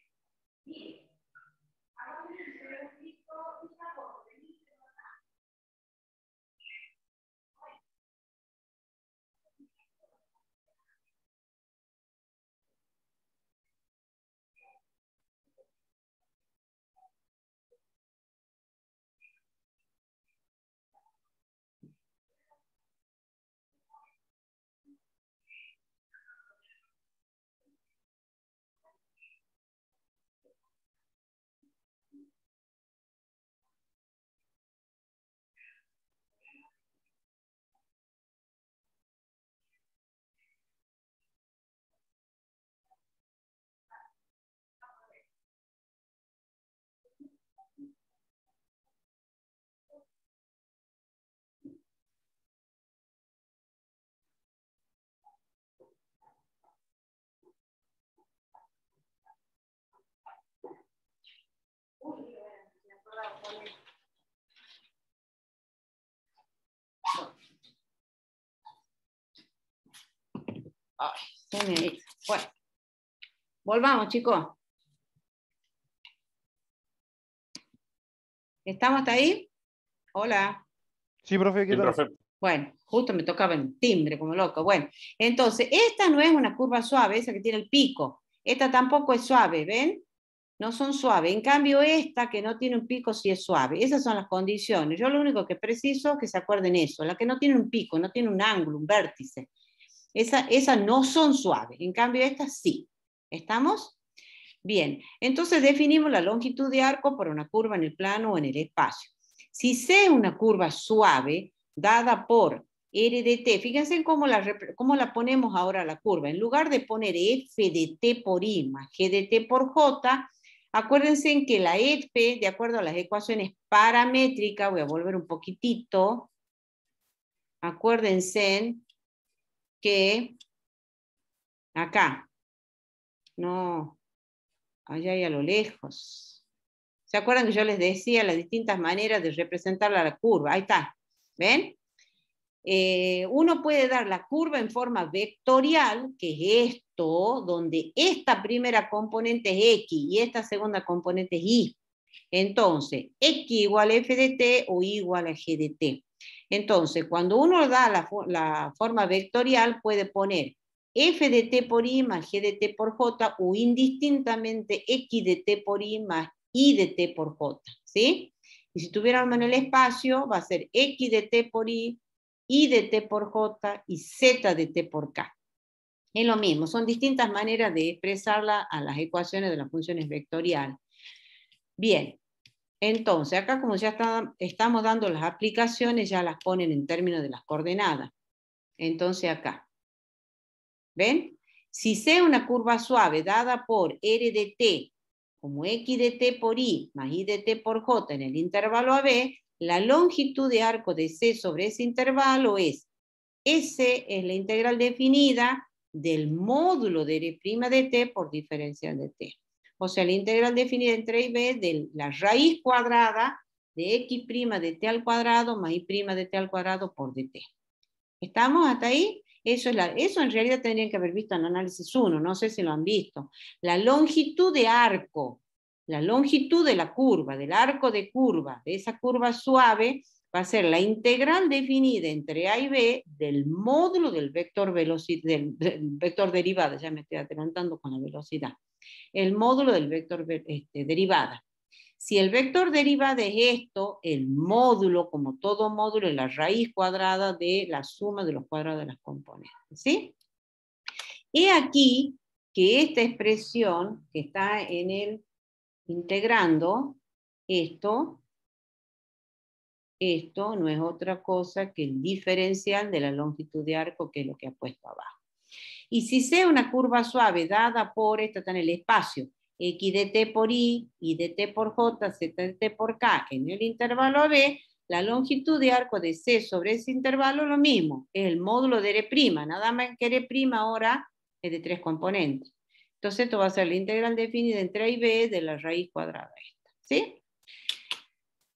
Bueno, volvamos, chicos. ¿Estamos hasta ahí? Hola. Sí, profe, Bueno, justo me tocaba el timbre como loco. Bueno, entonces, esta no es una curva suave, esa que tiene el pico. Esta tampoco es suave, ¿ven? No son suaves. En cambio, esta que no tiene un pico sí es suave. Esas son las condiciones. Yo lo único que preciso es que se acuerden eso. La que no tiene un pico, no tiene un ángulo, un vértice. Esas no son suaves, en cambio estas sí. ¿Estamos? Bien, entonces definimos la longitud de arco por una curva en el plano o en el espacio. Si C es una curva suave dada por R de T, fíjense cómo la, la ponemos ahora la curva. En lugar de poner F de T por I más G de T por J, acuérdense en que la F, de acuerdo a las ecuaciones paramétricas, voy a volver un poquitito, acuérdense, que acá, no, allá y a lo lejos. ¿Se acuerdan que yo les decía las distintas maneras de representar la curva? Ahí está, ¿ven? Eh, uno puede dar la curva en forma vectorial, que es esto, donde esta primera componente es X y esta segunda componente es Y. Entonces, X igual a F de T o Y igual a G de T. Entonces, cuando uno da la, forma vectorial, puede poner f de t por i más g de t por j o indistintamente x de t por i más y de t por j, ¿sí? Y si tuviéramos en el espacio, va a ser x de t por i, y de t por j y z de t por k. Es lo mismo, son distintas maneras de expresarla a las ecuaciones de las funciones vectoriales. Bien, entonces, acá como ya estamos dando las aplicaciones, ya las ponen en términos de las coordenadas. Entonces acá, ¿ven? Si C es una curva suave dada por R de T como X de T por I, más I de T por J en el intervalo AB, la longitud de arco de C sobre ese intervalo es S es la integral definida del módulo de R' de T por diferencial de T. O sea, la integral definida en y b de la raíz cuadrada de x' de t al cuadrado más y' de t al cuadrado por dt. ¿Estamos hasta ahí? Eso, es eso en realidad tendrían que haber visto en análisis 1, no sé si lo han visto. La longitud de arco, la longitud de la curva, del arco de curva, de esa curva suave, va a ser la integral definida entre A y B del módulo del vector, del, vector derivada, ya me estoy adelantando con la velocidad, el módulo del vector este, derivada. Si el vector derivada es esto, el módulo, como todo módulo, es la raíz cuadrada de la suma de los cuadrados de las componentes. ¿sí? Y aquí que esta expresión que está en el integrando, esto, esto no es otra cosa que el diferencial de la longitud de arco, que es lo que ha puesto abajo. Y si sea una curva suave dada por, esta está en el espacio, x de t por y, y de t por j, z de t por k, en el intervalo b, la longitud de arco de c sobre ese intervalo lo mismo, es el módulo de r', nada más que r' ahora es de tres componentes. Entonces esto va a ser la integral definida entre a y b de la raíz cuadrada esta, ¿sí?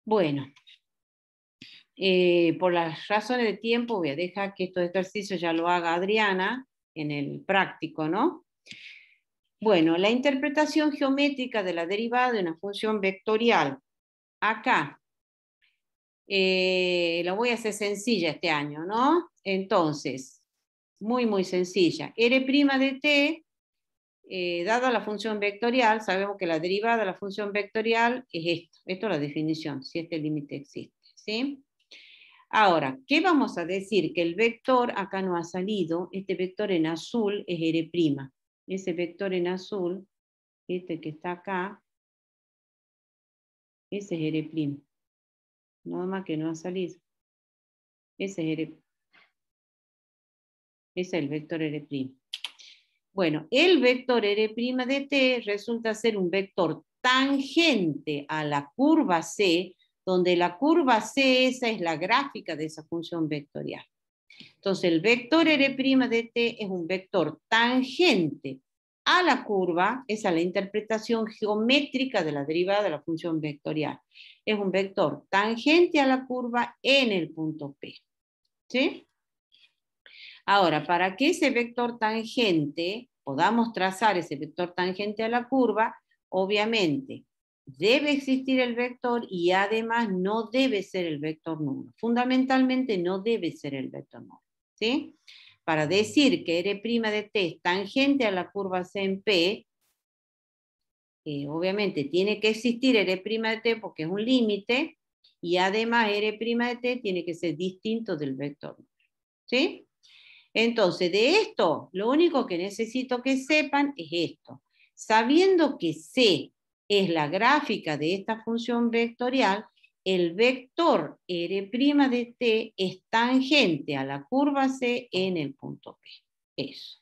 Bueno, eh, por las razones de tiempo voy a dejar que estos ejercicios ya lo haga Adriana en el práctico, ¿no? Bueno, la interpretación geométrica de la derivada de una función vectorial. Acá, eh, la voy a hacer sencilla este año, ¿no? Entonces, muy, muy sencilla. R' de t, eh, dada la función vectorial, sabemos que la derivada de la función vectorial es esto. Esto es la definición, si este límite existe, ¿sí? Ahora, ¿qué vamos a decir? Que el vector acá no ha salido, este vector en azul es R'. Ese vector en azul, este que está acá, ese es R'. Nada más que no ha salido. Ese es R'. Ese es el vector R'. Bueno, el vector R' de T resulta ser un vector tangente a la curva C donde la curva C, esa es la gráfica de esa función vectorial. Entonces, el vector R' de T es un vector tangente a la curva, esa es la interpretación geométrica de la derivada de la función vectorial. Es un vector tangente a la curva en el punto P. ¿Sí? Ahora, para que ese vector tangente, podamos trazar ese vector tangente a la curva, obviamente debe existir el vector y además no debe ser el vector nulo. Fundamentalmente no debe ser el vector nulo. Para decir que R' de t es tangente a la curva C en P, eh, obviamente tiene que existir R' de t porque es un límite, y además R' de t tiene que ser distinto del vector nulo. Entonces, de esto, lo único que necesito que sepan es esto. Sabiendo que C es la gráfica de esta función vectorial, el vector R' de T es tangente a la curva C en el punto P. Eso.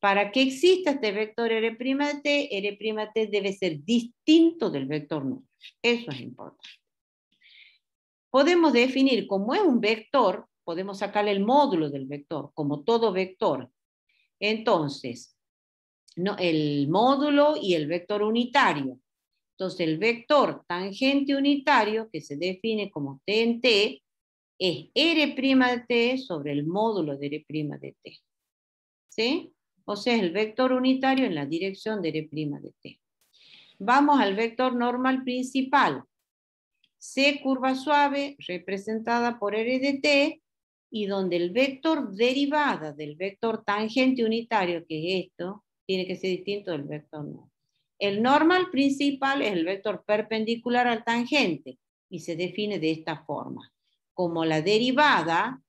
Para que exista este vector R' de T, R' de T debe ser distinto del vector nulo. Eso es importante. Podemos definir, cómo es un vector, podemos sacarle el módulo del vector, como todo vector. Entonces, el módulo y el vector unitario entonces, el vector tangente unitario, que se define como T, es R' de T sobre el módulo de R' de T. ¿Sí? O sea, es el vector unitario en la dirección de R' de T. Vamos al vector normal principal. C curva suave, representada por R de T, y donde el vector derivada del vector tangente unitario, que es esto, tiene que ser distinto del vector normal. El normal principal es el vector perpendicular al tangente y se define de esta forma. Como la derivada,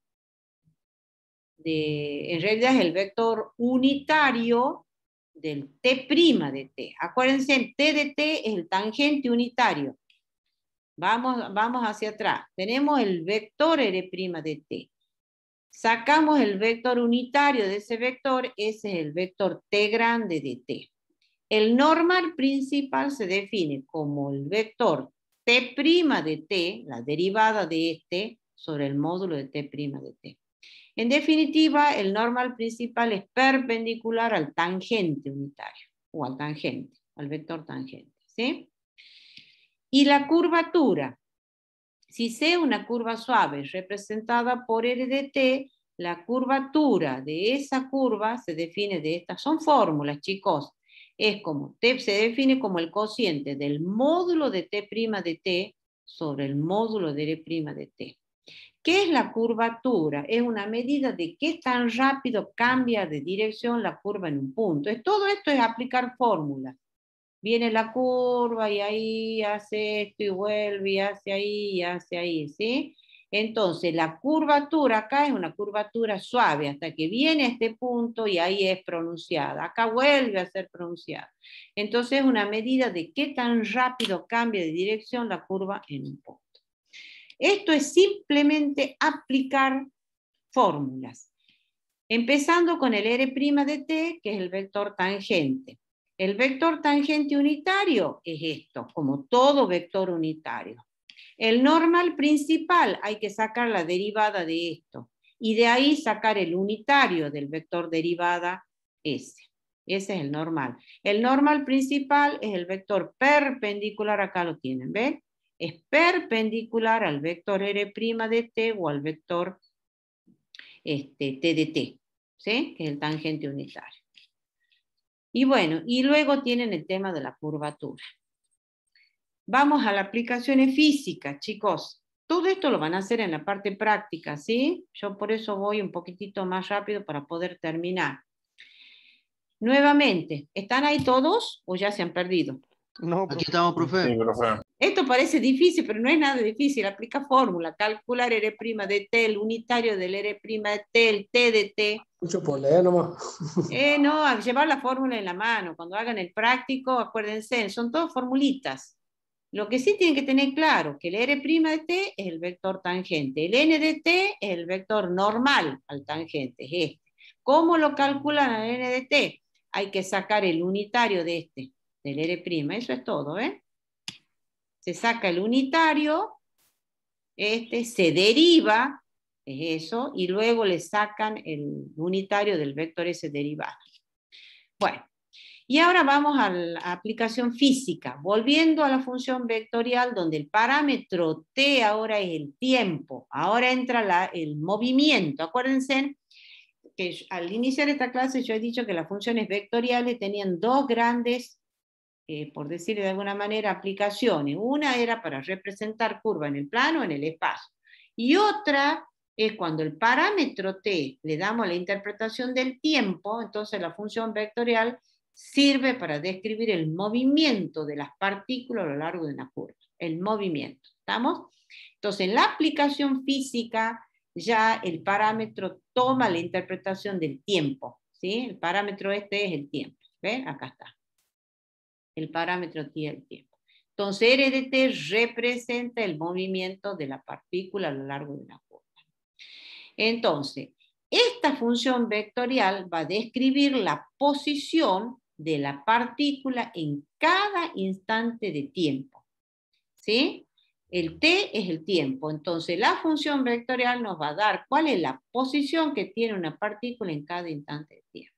de, en realidad es el vector unitario del t' de t. Acuérdense, t de t es el tangente unitario. Vamos, vamos hacia atrás. Tenemos el vector r' de t. Sacamos el vector unitario de ese vector, ese es el vector t grande de t. El normal principal se define como el vector t' de t, la derivada de este, sobre el módulo de t' de t. En definitiva, el normal principal es perpendicular al tangente unitario, o al tangente, al vector tangente. ¿sí? Y la curvatura. Si C una curva suave representada por R de t, la curvatura de esa curva se define de estas, son fórmulas, chicos, es como T se define como el cociente del módulo de T' de T sobre el módulo de prima de T. ¿Qué es la curvatura? Es una medida de qué tan rápido cambia de dirección la curva en un punto. Todo esto es aplicar fórmulas. Viene la curva y ahí hace esto y vuelve y hace ahí y hace ahí, ¿sí? Entonces, la curvatura acá es una curvatura suave hasta que viene a este punto y ahí es pronunciada. Acá vuelve a ser pronunciada. Entonces, es una medida de qué tan rápido cambia de dirección la curva en un punto. Esto es simplemente aplicar fórmulas. Empezando con el R' de t, que es el vector tangente. El vector tangente unitario es esto, como todo vector unitario. El normal principal hay que sacar la derivada de esto y de ahí sacar el unitario del vector derivada S. Ese es el normal. El normal principal es el vector perpendicular, acá lo tienen, ¿ven? Es perpendicular al vector R' de T o al vector este, T de T, ¿sí? Que es el tangente unitario. Y bueno, y luego tienen el tema de la curvatura. Vamos a las aplicaciones físicas, chicos. Todo esto lo van a hacer en la parte práctica, ¿sí? Yo por eso voy un poquitito más rápido para poder terminar. Nuevamente, ¿están ahí todos o ya se han perdido? No, Aquí estamos, profe. Esto parece difícil, pero no es nada difícil. Aplica fórmula, calcular R' de T, el unitario del R' de T, el T de T. Mucho polémico. Eh, no, llevar la fórmula en la mano. Cuando hagan el práctico, acuérdense, son todas formulitas. Lo que sí tienen que tener claro, que el R' de t es el vector tangente, el n de t es el vector normal al tangente, este. ¿Cómo lo calculan el n de t? Hay que sacar el unitario de este, del R', eso es todo, ¿eh? Se saca el unitario, este se deriva, es eso, y luego le sacan el unitario del vector S derivado. Bueno, y ahora vamos a la aplicación física, volviendo a la función vectorial donde el parámetro t ahora es el tiempo, ahora entra el movimiento. Acuérdense que al iniciar esta clase yo he dicho que las funciones vectoriales tenían dos grandes, eh, por decir de alguna manera, aplicaciones. Una era para representar curva en el plano, en el espacio. Y otra es cuando el parámetro t le damos la interpretación del tiempo, entonces la función vectorial sirve para describir el movimiento de las partículas a lo largo de una curva, el movimiento. ¿Estamos? Entonces, en la aplicación física, ya el parámetro toma la interpretación del tiempo. ¿sí? El parámetro este es el tiempo. ¿Ven? Acá está. El parámetro es el tiempo. Entonces, RDT representa el movimiento de la partícula a lo largo de una curva. Entonces, esta función vectorial va a describir la posición de la partícula en cada instante de tiempo. ¿Sí? El t es el tiempo, entonces la función vectorial nos va a dar cuál es la posición que tiene una partícula en cada instante de tiempo.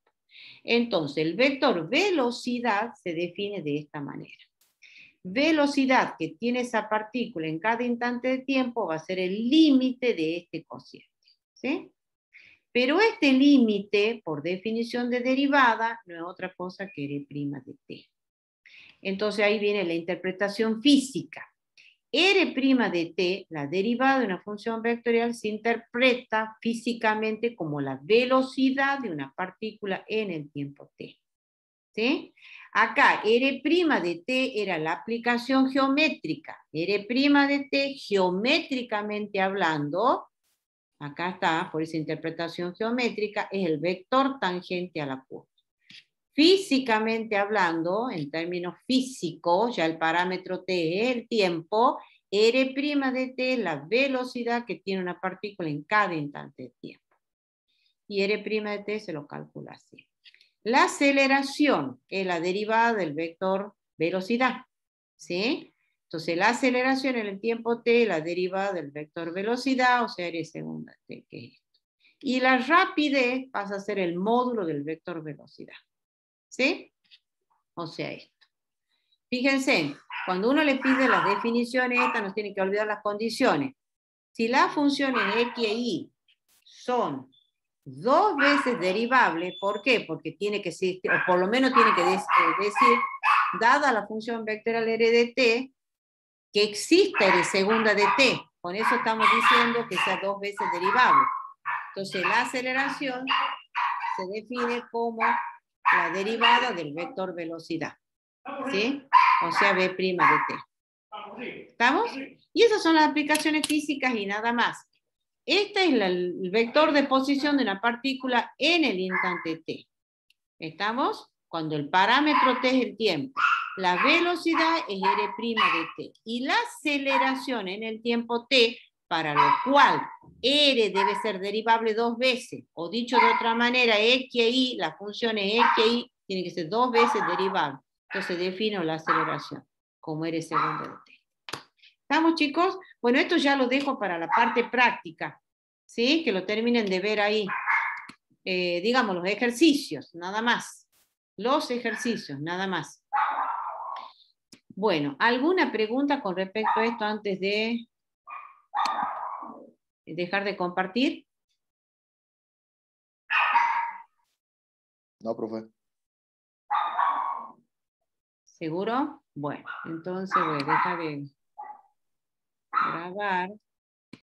Entonces, el vector velocidad se define de esta manera. Velocidad que tiene esa partícula en cada instante de tiempo va a ser el límite de este cociente. ¿sí? Pero este límite, por definición de derivada, no es otra cosa que R' de t. Entonces ahí viene la interpretación física. R' de t, la derivada de una función vectorial, se interpreta físicamente como la velocidad de una partícula en el tiempo t. ¿Sí? Acá, R' de t era la aplicación geométrica. R' de t, geométricamente hablando, acá está, por esa interpretación geométrica, es el vector tangente a la curva. Físicamente hablando, en términos físicos, ya el parámetro t es el tiempo, R' de t es la velocidad que tiene una partícula en cada instante de tiempo. Y R' de t se lo calcula así. La aceleración es la derivada del vector velocidad. ¿sí? Entonces, la aceleración en el tiempo t, la derivada del vector velocidad, o sea, r segunda t, que es esto. Y la rapidez pasa a ser el módulo del vector velocidad. ¿Sí? O sea, esto. Fíjense, cuando uno le pide las definiciones, estas nos tiene que olvidar las condiciones. Si las funciones x e y son dos veces derivables, ¿por qué? Porque tiene que ser, o por lo menos tiene que eh, decir, dada la función vectorial r de t, que existe de segunda de t. Con eso estamos diciendo que sea dos veces derivable. Entonces la aceleración se define como la derivada del vector velocidad. ¿Sí? O sea, B' de t. ¿Estamos? Y esas son las aplicaciones físicas y nada más. Este es el vector de posición de la partícula en el instante t. ¿Estamos? Cuando el parámetro t es el tiempo, la velocidad es r' de t. Y la aceleración en el tiempo t, para lo cual r debe ser derivable dos veces, o dicho de otra manera, x e y, las funciones x y que ser dos veces derivable. Entonces defino la aceleración como r segundo de t. ¿Estamos chicos? Bueno, esto ya lo dejo para la parte práctica, ¿sí? Que lo terminen de ver ahí. Eh, digamos, los ejercicios, nada más. Los ejercicios, nada más. Bueno, ¿alguna pregunta con respecto a esto antes de dejar de compartir? No, profe. ¿Seguro? Bueno, entonces voy a dejar de grabar.